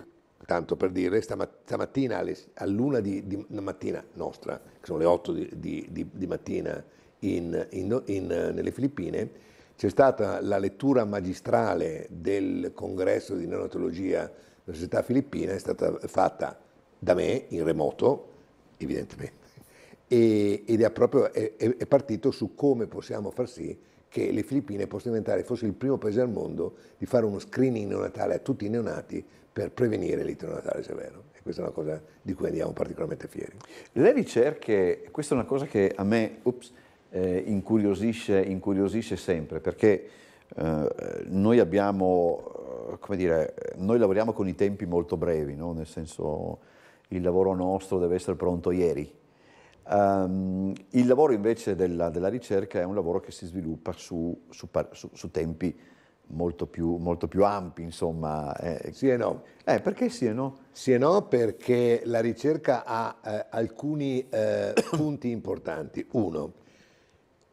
tanto per dire, stamattina alle, all'una di, di mattina nostra, che sono le 8 di, di, di mattina in, in, in, nelle Filippine, c'è stata la lettura magistrale del congresso di neonatologia la società filippina è stata fatta da me in remoto, evidentemente, e, ed è, proprio, è, è partito su come possiamo far sì che le Filippine possano diventare forse il primo paese al mondo di fare uno screening neonatale a tutti i neonati per prevenire natale severo. E questa è una cosa di cui andiamo particolarmente fieri. Le ricerche, questa è una cosa che a me ups, eh, incuriosisce, incuriosisce sempre, perché eh, noi abbiamo, eh, come dire, noi lavoriamo con i tempi molto brevi, no? nel senso il lavoro nostro deve essere pronto ieri. Um, il lavoro invece della, della, ricerca è un lavoro che si sviluppa su, su, su, su tempi molto più, molto più, ampi, insomma. Eh. Sì e no. Eh, perché sì e no? Sì e no perché la ricerca ha eh, alcuni eh, punti importanti. Uno,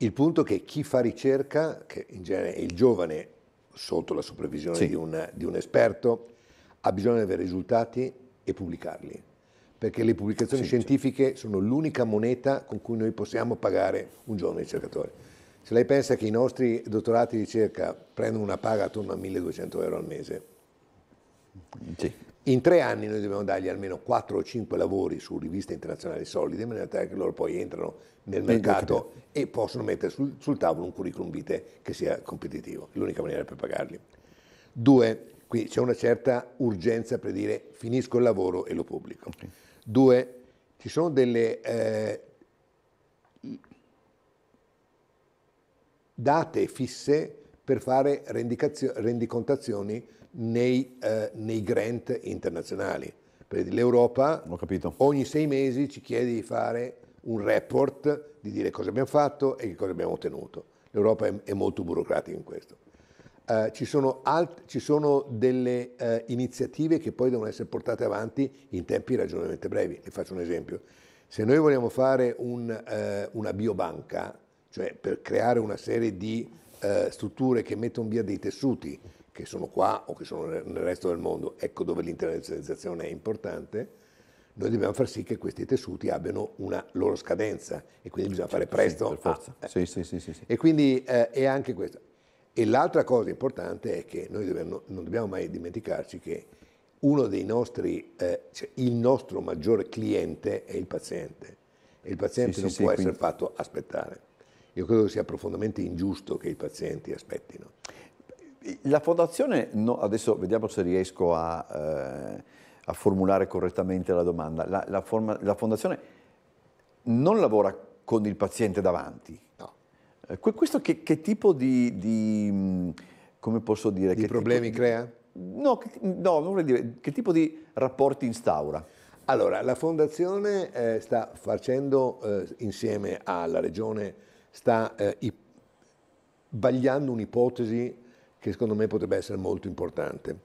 il punto è che chi fa ricerca, che in genere è il giovane sotto la supervisione sì. di, un, di un esperto, ha bisogno di avere risultati e pubblicarli perché le pubblicazioni sì, scientifiche certo. sono l'unica moneta con cui noi possiamo pagare un giovane ricercatore. Se lei pensa che i nostri dottorati di ricerca prendono una paga attorno a 1200 euro al mese, sì. In tre anni noi dobbiamo dargli almeno 4 o 5 lavori su riviste internazionali solide, in maniera tale che loro poi entrano nel mercato e possono mettere sul, sul tavolo un curriculum vitae che sia competitivo. L'unica maniera per pagarli. Due, qui c'è una certa urgenza per dire finisco il lavoro e lo pubblico. Okay. Due, ci sono delle eh, date fisse per fare rendicontazioni nei, eh, nei grant internazionali. Perché l'Europa ogni sei mesi ci chiede di fare un report, di dire cosa abbiamo fatto e che cosa abbiamo ottenuto. L'Europa è, è molto burocratica in questo. Eh, ci, sono alt- ci, sono delle eh, iniziative che poi devono essere portate avanti in tempi ragionevolmente brevi. Le faccio un esempio. Se noi vogliamo fare un, eh, una biobanca, cioè per creare una serie di eh, strutture che mettono via dei tessuti, che sono qua o che sono nel resto del mondo, ecco dove l'internazionalizzazione è importante, noi dobbiamo far sì che questi tessuti abbiano una loro scadenza e quindi bisogna fare presto. Eh. Sì, per forza. Ah, eh. sì, sì, sì, sì, E quindi eh, è anche questo. E l'altra cosa importante è che noi dobbiamo, non dobbiamo mai dimenticarci che uno dei nostri, eh, cioè il nostro maggiore cliente è il paziente e il paziente sì, non sì, può sì, essere quindi... fatto aspettare. Io credo che sia profondamente ingiusto che i pazienti aspettino. La fondazione, no, adesso vediamo se riesco a, eh, a, formulare correttamente la domanda, la, la, forma, la, fondazione non lavora con il paziente davanti. No. Eh, questo che, che tipo di, di, mm, come posso dire? Di problemi tipo, crea? No, che, no, non dire, che tipo di rapporti instaura? Allora, la fondazione eh, sta facendo, eh, insieme alla regione, sta eh, bagliando un'ipotesi che secondo me potrebbe essere molto importante.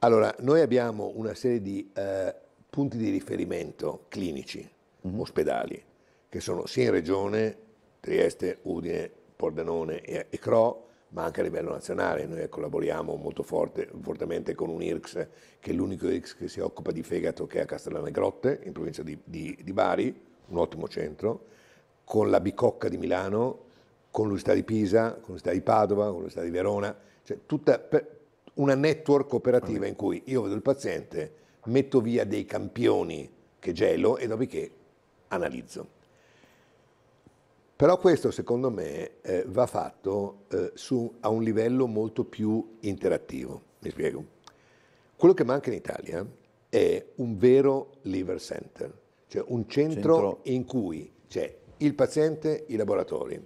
Allora, noi abbiamo una serie di eh, punti di riferimento clinici, mm-hmm. ospedali, che sono sia in regione, Trieste, Udine, Pordenone e, e CRO, ma anche a livello nazionale. Noi collaboriamo ecco, molto forte, fortemente con un IRCS, che è l'unico IRCS che si occupa di fegato, che è a Castellane Grotte, in provincia di, di, di Bari, un ottimo centro, con la Bicocca di Milano, con l'Università di Pisa, con l'Università di Padova, con l'Università di Verona cioè tutta una network operativa in cui io vedo il paziente, metto via dei campioni che gelo e dopodiché analizzo. Però questo secondo me eh, va fatto eh, su, a un livello molto più interattivo. Mi spiego. Quello che manca in Italia è un vero liver center, cioè un centro, centro. in cui c'è il paziente, i laboratori,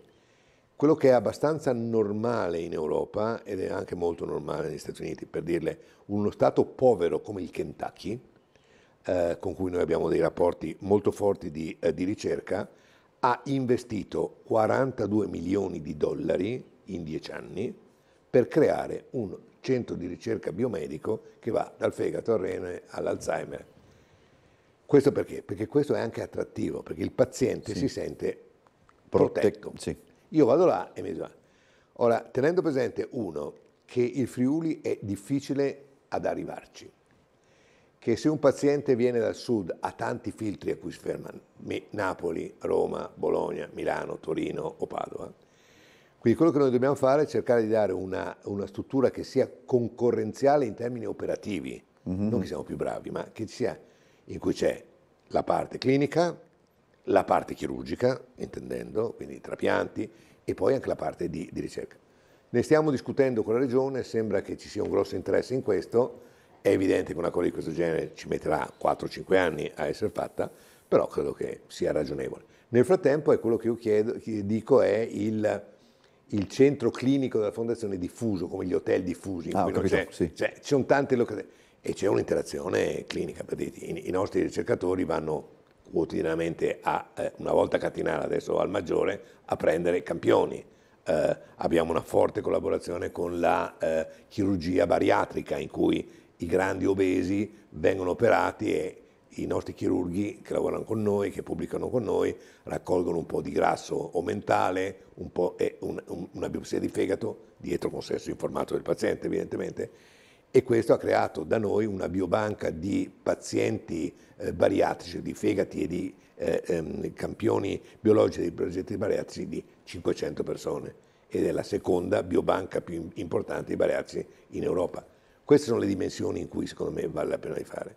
quello che è abbastanza normale in Europa, ed è anche molto normale negli Stati Uniti, per dirle, uno Stato povero come il Kentucky, eh, con cui noi abbiamo dei rapporti molto forti di, eh, di ricerca, ha investito 42 milioni di dollari in dieci anni per creare un centro di ricerca biomedico che va dal fegato al rene all'Alzheimer. Questo perché? Perché questo è anche attrattivo, perché il paziente sì. si sente protetto. Prote- sì. Io vado là e mi dico, ora tenendo presente uno, che il Friuli è difficile ad arrivarci, che se un paziente viene dal sud ha tanti filtri a cui si fermano, Napoli, Roma, Bologna, Milano, Torino o Padova. Quindi quello che noi dobbiamo fare è cercare di dare una, una struttura che sia concorrenziale in termini operativi, mm-hmm. non che siamo più bravi, ma che ci sia in cui c'è la parte clinica, la parte chirurgica, intendendo, quindi trapianti, e poi anche la parte di, di ricerca. Ne stiamo discutendo con la Regione, sembra che ci sia un grosso interesse in questo, è evidente che una cosa di questo genere ci metterà 4-5 anni a essere fatta, però credo che sia ragionevole. Nel frattempo è quello che io chiedo, dico è il, il, centro clinico della fondazione diffuso, come gli hotel diffusi, in ah, capito, sì. cioè, ci sono tante locazioni e c'è un'interazione clinica, perché i, i nostri ricercatori vanno quotidianamente a, eh, una volta a Catinara, adesso al Maggiore, a prendere campioni. Eh, abbiamo una forte collaborazione con la eh, chirurgia bariatrica in cui i grandi obesi vengono operati e i nostri chirurghi che lavorano con noi, che pubblicano con noi, raccolgono un po' di grasso aumentale, un po' un, un, una biopsia di fegato, dietro consenso informato del paziente evidentemente, e questo ha creato da noi una biobanca di pazienti eh, bariatrici, di fegati e di eh, ehm, campioni biologici di progetti bariatrici di 500 persone ed è la seconda biobanca più importante di bariatrici in Europa. Queste sono le dimensioni in cui secondo me vale la pena di fare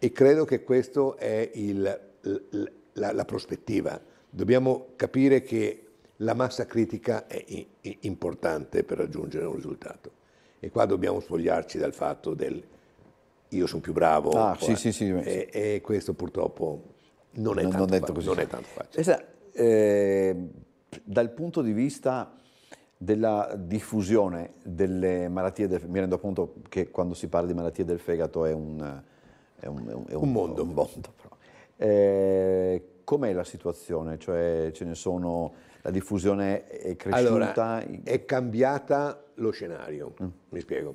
e credo che questa è il, la, la, prospettiva. Dobbiamo capire che la massa critica è importante per raggiungere un risultato. E qua dobbiamo spogliarci dal fatto del io sono più bravo. Ah, sì, sì, sì, e, e, questo purtroppo non è, non, tanto, non, fa- non è tanto, facile. Esa, eh, dal punto di vista della diffusione delle malattie del fegato, mi rendo conto che quando si parla di malattie del fegato è un, è un, è un, è un mondo. Un mondo eh, com'è la situazione? Cioè ce ne sono, la diffusione è cresciuta? Allora, è cambiata lo scenario. Mm. Mi spiego.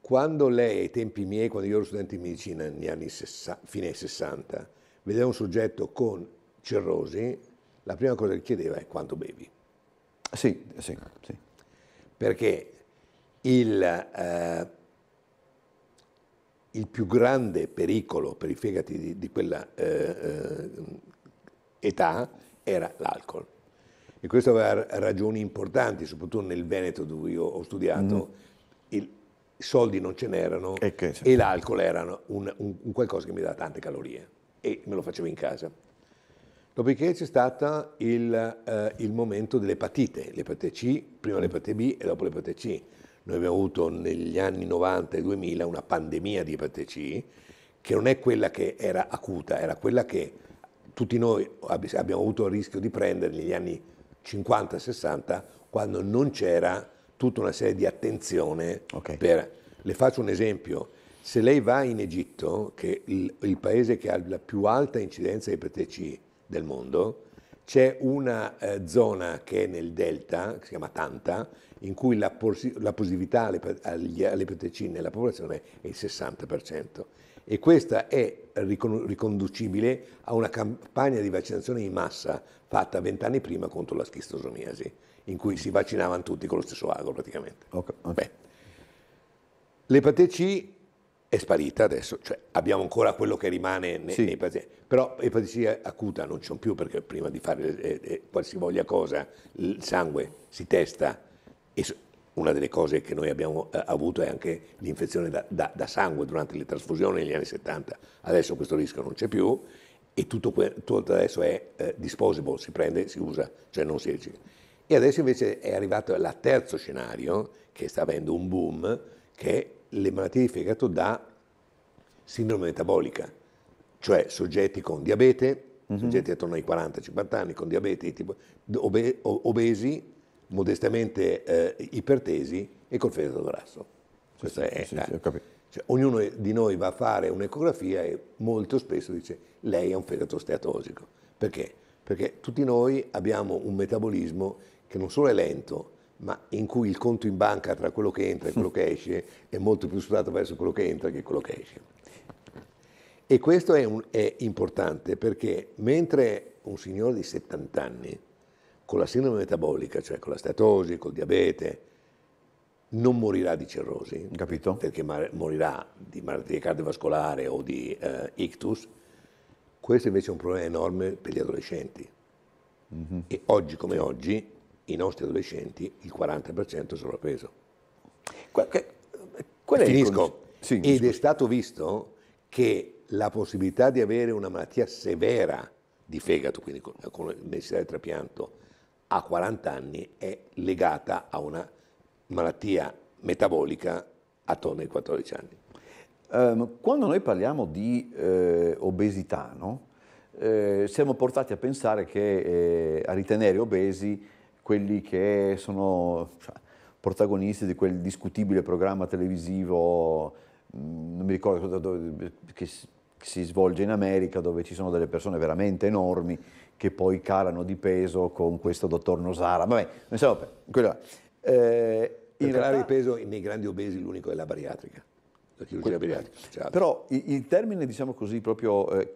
Quando lei, ai tempi miei, quando io ero studente di medicina, negli anni 60, fine 60, vedeva un soggetto con cirrosi, la prima cosa che chiedeva è quanto bevi. Sì, sì, sì. Perché il, eh, il più grande pericolo per i fegati di, di quella eh, eh, età era l'alcol. E questo aveva ragioni importanti, soprattutto nel Veneto dove io ho studiato, mm. i soldi non ce n'erano e, che, certo. e l'alcol era un, un, un, qualcosa che mi dava tante calorie e me lo facevo in casa. Dopodiché c'è stato il, eh, il momento dell'epatite, l'epatite C, prima mm. l'epatite B e dopo l'epatite C. Noi abbiamo avuto negli anni 90 e 2000 una pandemia di epatite C che non è quella che era acuta, era quella che tutti noi abbiamo avuto il rischio di prendere negli anni 50-60 quando non c'era tutta una serie di attenzione. Okay. Per... Le faccio un esempio. Se lei va in Egitto, che è il, il paese che ha la più alta incidenza di PTC del mondo, c'è una eh, zona che è nel delta, che si chiama Tanta, in cui la, la positività alle, agli, alle PTC nella popolazione è il 60%. E questa è riconducibile a una campagna di vaccinazione in massa fatta vent'anni prima contro la schistosomiasi, in cui si vaccinavano tutti con lo stesso ago praticamente. Okay, okay. L'epatite C è sparita adesso, cioè abbiamo ancora quello che rimane nei, sì. nei pazienti, però epatite C acuta non c'è più perché prima di fare eh, eh, qualsivoglia cosa il sangue si testa e una delle cose che noi abbiamo eh, avuto è anche l'infezione da, da, da sangue durante le trasfusioni negli anni 70, adesso questo rischio non c'è più e tutto, tutto adesso è eh, disposable, si prende, si usa, cioè non si ricicla. E adesso invece è arrivato il terzo scenario che sta avendo un boom, che è le malattie di fegato da sindrome metabolica, cioè soggetti con diabete, mm-hmm. soggetti attorno ai 40-50 anni, con diabete, tipo, obe, obesi, modestamente eh, ipertesi e col fegato grasso. Sì, Questa sì, è sì, la, cioè, ognuno di noi va a fare un'ecografia e molto spesso dice lei ha un fegato steatosico. Perché? Perché tutti noi abbiamo un metabolismo che non solo è lento, ma in cui il conto in banca tra quello che entra e quello che esce è molto più strutturato verso quello che entra che quello che esce. E questo è, un, è importante perché mentre un signore di 70 anni con la sindrome metabolica, cioè con la steatosi, col diabete, non morirà di cirrosi, Capito. perché morirà di malattie cardiovascolari o di eh, ictus, questo invece è un problema enorme per gli adolescenti. Mm-hmm. E oggi come oggi i nostri adolescenti, il 40% è sovrappeso. Que- que- qual Finisco. Sì, Ed scusa. è stato visto che la possibilità di avere una malattia severa di fegato, quindi con necessità di trapianto, a 40 anni è legata a una malattia metabolica attorno ai 14 anni. Um, quando noi parliamo di eh, obesità, no? eh, siamo portati a pensare che, eh, a ritenere obesi quelli che sono cioè, protagonisti di quel discutibile programma televisivo, mh, mm, non mi ricordo dove, che si svolge in America dove ci sono delle persone veramente enormi che poi calano di peso con questo dottor Nosara. Vabbè, non siamo per... Eh, per realtà... di peso nei grandi obesi l'unico è la bariatrica. La chirurgia bariatrica. Cioè, però il termine, diciamo così, proprio eh,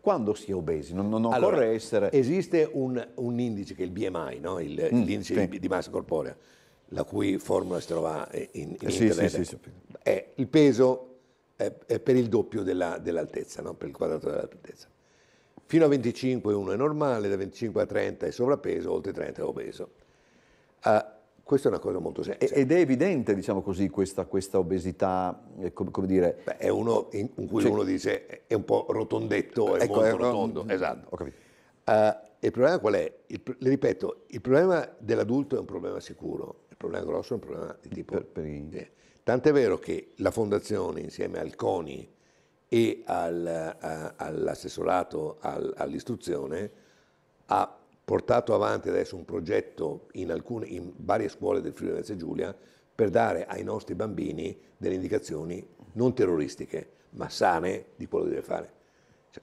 quando si è obesi, non, non allora, essere... Esiste un, un, indice che è il BMI, no? il, mm, l'indice sì. di, massa corporea, la cui formula si trova eh, in, in eh sì, internet. Sì, sì, è il peso è, è per il doppio della, dell'altezza, no? per il quadrato dell'altezza. Fino a 25 uno è normale, da 25 a 30 è sovrappeso, oltre 30 è obeso. Uh, questa è una cosa molto semplice. Ed è evidente, diciamo così, questa, questa obesità, eh, come, come dire... Beh, è uno in cui cioè, uno dice è un po' rotondetto, è ecco, molto è ecco. rotondo. Ro... Esatto. Ho capito. Uh, il problema qual è? Il, le ripeto, il problema dell'adulto è un problema sicuro, il problema grosso è un problema di tipo... Per, per i... eh. Tant'è vero che la fondazione insieme al CONI e al, a, eh, all'assessorato all'istruzione ha portato avanti adesso un progetto in, alcune, in varie scuole del Friuli Venezia Giulia per dare ai nostri bambini delle indicazioni non terroristiche, ma sane di quello che deve fare. Cioè,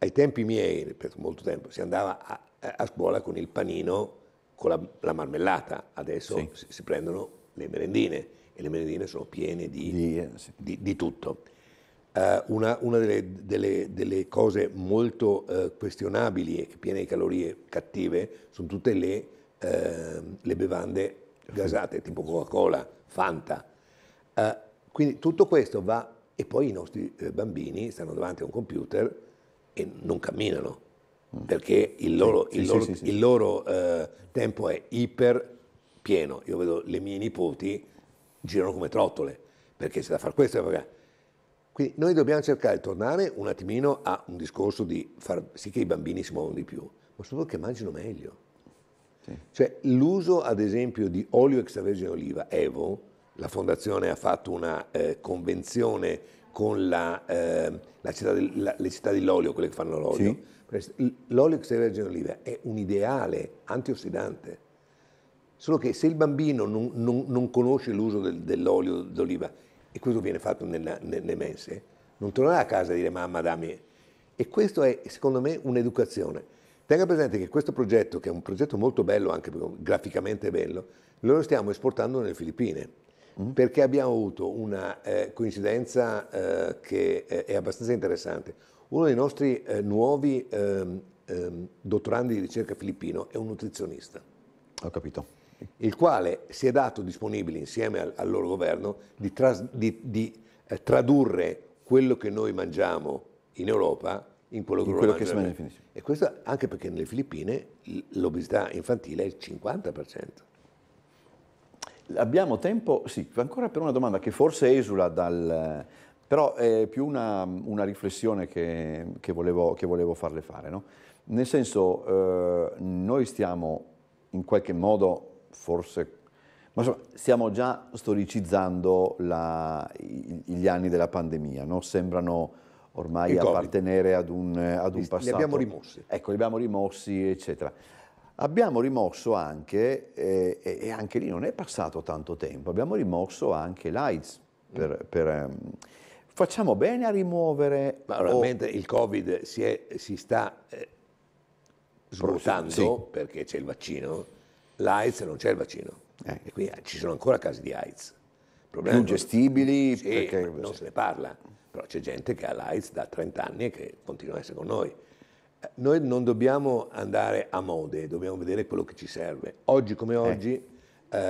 ai tempi miei, per molto tempo, si andava a, a scuola con il panino, con la, la marmellata, adesso sì. si, si, prendono le merendine e le merendine sono piene di, di, eh, sì. di, di tutto eh, una, una delle, delle, delle, cose molto eh, questionabili e piene di calorie cattive sono tutte le, ehm, le bevande gasate, tipo Coca-Cola, Fanta. Eh, quindi tutto questo va e poi i nostri eh, bambini stanno davanti a un computer e non camminano mm. perché il loro, sì, il sì, loro, sì, il loro eh, tempo è iper pieno. Io vedo le mie nipoti girano come trottole, perché c'è da fare questo, e perché quindi noi dobbiamo cercare di tornare un attimino a un discorso di far sì che i bambini si muovano di più, ma soprattutto che mangino meglio. Sì. Cioè l'uso ad esempio di olio extravergine oliva, Evo, la fondazione ha fatto una eh, convenzione con la, eh, la città di, la, le città dell'olio, quelle che fanno l'olio. Sì. L'olio extravergine oliva è un ideale antiossidante, solo che se il bambino non, non, non conosce l'uso del, dell'olio d'oliva e questo viene fatto nella, nelle mense, non tornerà a casa a dire mamma dammi. E questo è secondo me un'educazione. Tenga presente che questo progetto, che è un progetto molto bello, anche graficamente bello, lo stiamo esportando nelle Filippine, mm. perché abbiamo avuto una eh, coincidenza eh, che eh, è abbastanza interessante. Uno dei nostri eh, nuovi ehm, ehm, dottorandi di ricerca filippino è un nutrizionista. Ho capito il quale si è dato disponibile insieme al, al loro governo di, tras, di, di eh, tradurre quello che noi mangiamo in Europa in quello che, in quello che si mangia. E questo anche perché nelle Filippine l'obesità infantile è il 50%. Abbiamo tempo, sì, ancora per una domanda che forse esula dal... però è più una, una riflessione che, che, volevo, che, volevo, farle fare. No? Nel senso, eh, noi stiamo in qualche modo forse... Ma insomma, stiamo già storicizzando la, gli anni della pandemia, no? sembrano ormai appartenere ad un, ad un passato. Li abbiamo rimossi. Ecco, li abbiamo rimossi, eccetera. Abbiamo rimosso anche, eh, e anche lì non è passato tanto tempo, abbiamo rimosso anche l'AIDS. Per, mm. per, um, facciamo bene a rimuovere... Ma allora, o... il Covid si, è, si sta eh, svuotando, sì. perché c'è il vaccino, l'AIDS non c'è il vaccino. Eh. E qui ah, ci sono ancora casi di AIDS. Problema Più gestibili? Sì, perché... non se ne parla. Però c'è gente che ha l'AIDS da 30 anni e che continua a essere con noi. Eh, noi non dobbiamo andare a mode, dobbiamo vedere quello che ci serve. Oggi come eh. oggi, eh.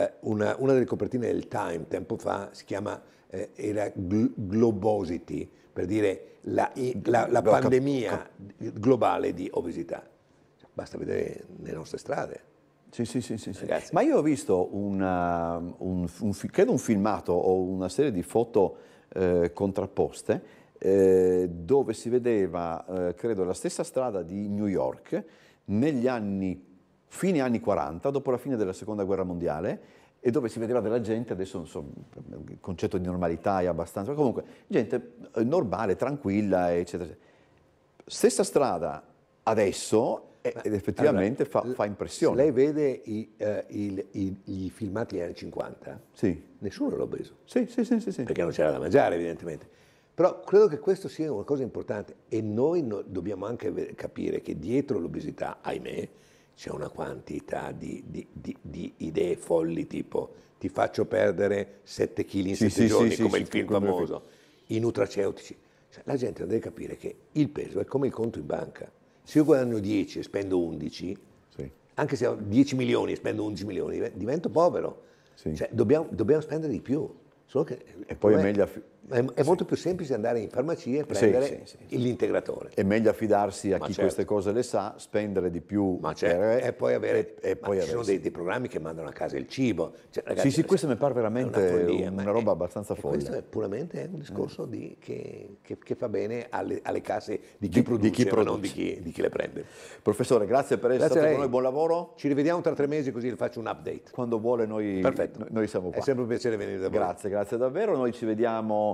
Eh, una, una, delle copertine del Time, tempo fa, si chiama, eh, era gl- Globosity, per dire la, la, la pandemia globale di obesità. Basta vedere le nostre strade. Sì, sì, sì, sì, sì. Ma io ho visto una, un, um, un, un, filmato o una serie di foto eh, contrapposte eh, dove si vedeva, eh, credo, la stessa strada di New York negli anni, fine anni 40, dopo la fine della Seconda Guerra Mondiale, e dove si vedeva della gente, adesso non so, il concetto di normalità è abbastanza, comunque gente eh, normale, tranquilla, eccetera. eccetera. Stessa strada adesso eh, ed effettivamente allora, fa, fa, impressione. Lei vede i, eh, i, i, i, filmati degli anni 50? Sì. Nessuno l'ha preso. Sì, sì, sì, sì, sì. Perché non c'era da mangiare, evidentemente. Però credo che questo sia una cosa importante e noi no, dobbiamo anche capire che dietro l'obesità, ahimè, c'è una quantità di, di, di, di, idee folli tipo ti faccio perdere 7 kg in 7 sì, giorni sì, come il film famoso, i nutraceutici. Cioè, la gente deve capire che il peso è come il conto in banca se io guadagno 10 e spendo 11, sì. anche se ho 10 milioni e spendo 11 milioni, divento povero. Sì. Cioè, dobbiamo, dobbiamo, spendere di più. Solo che, e poi è meglio è, è molto più semplice andare in farmacia e prendere l'integratore. È meglio affidarsi a ma chi certo. queste cose le sa, spendere di più certo. per, e poi avere... E, e poi ci sono dei, dei, programmi che mandano a casa il cibo. Cioè, ragazzi, sì, sì, questo mi pare veramente una, follia, una roba è, abbastanza folle. Questo è puramente un discorso mm. di, che, che, che, fa bene alle, alle casse di chi, di, produce, di chi produce. non di chi, di chi, le prende. Professore, grazie per essere grazie stato con noi, buon lavoro. Ci rivediamo tra tre mesi così le faccio un update. Quando vuole noi, noi siamo qua. È sempre un piacere venire da voi. Grazie, grazie davvero. Noi ci vediamo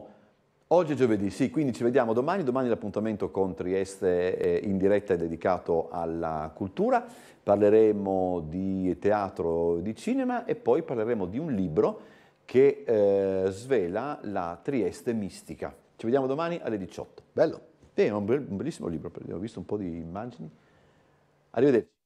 Oggi è giovedì, sì, quindi ci vediamo domani. Domani l'appuntamento con Trieste in diretta è dedicato alla cultura. Parleremo di teatro, di cinema e poi parleremo di un libro che eh, svela la Trieste mistica. Ci vediamo domani alle 18. Bello. Sì, è un, bellissimo libro, ho visto un po' di immagini. Arrivederci.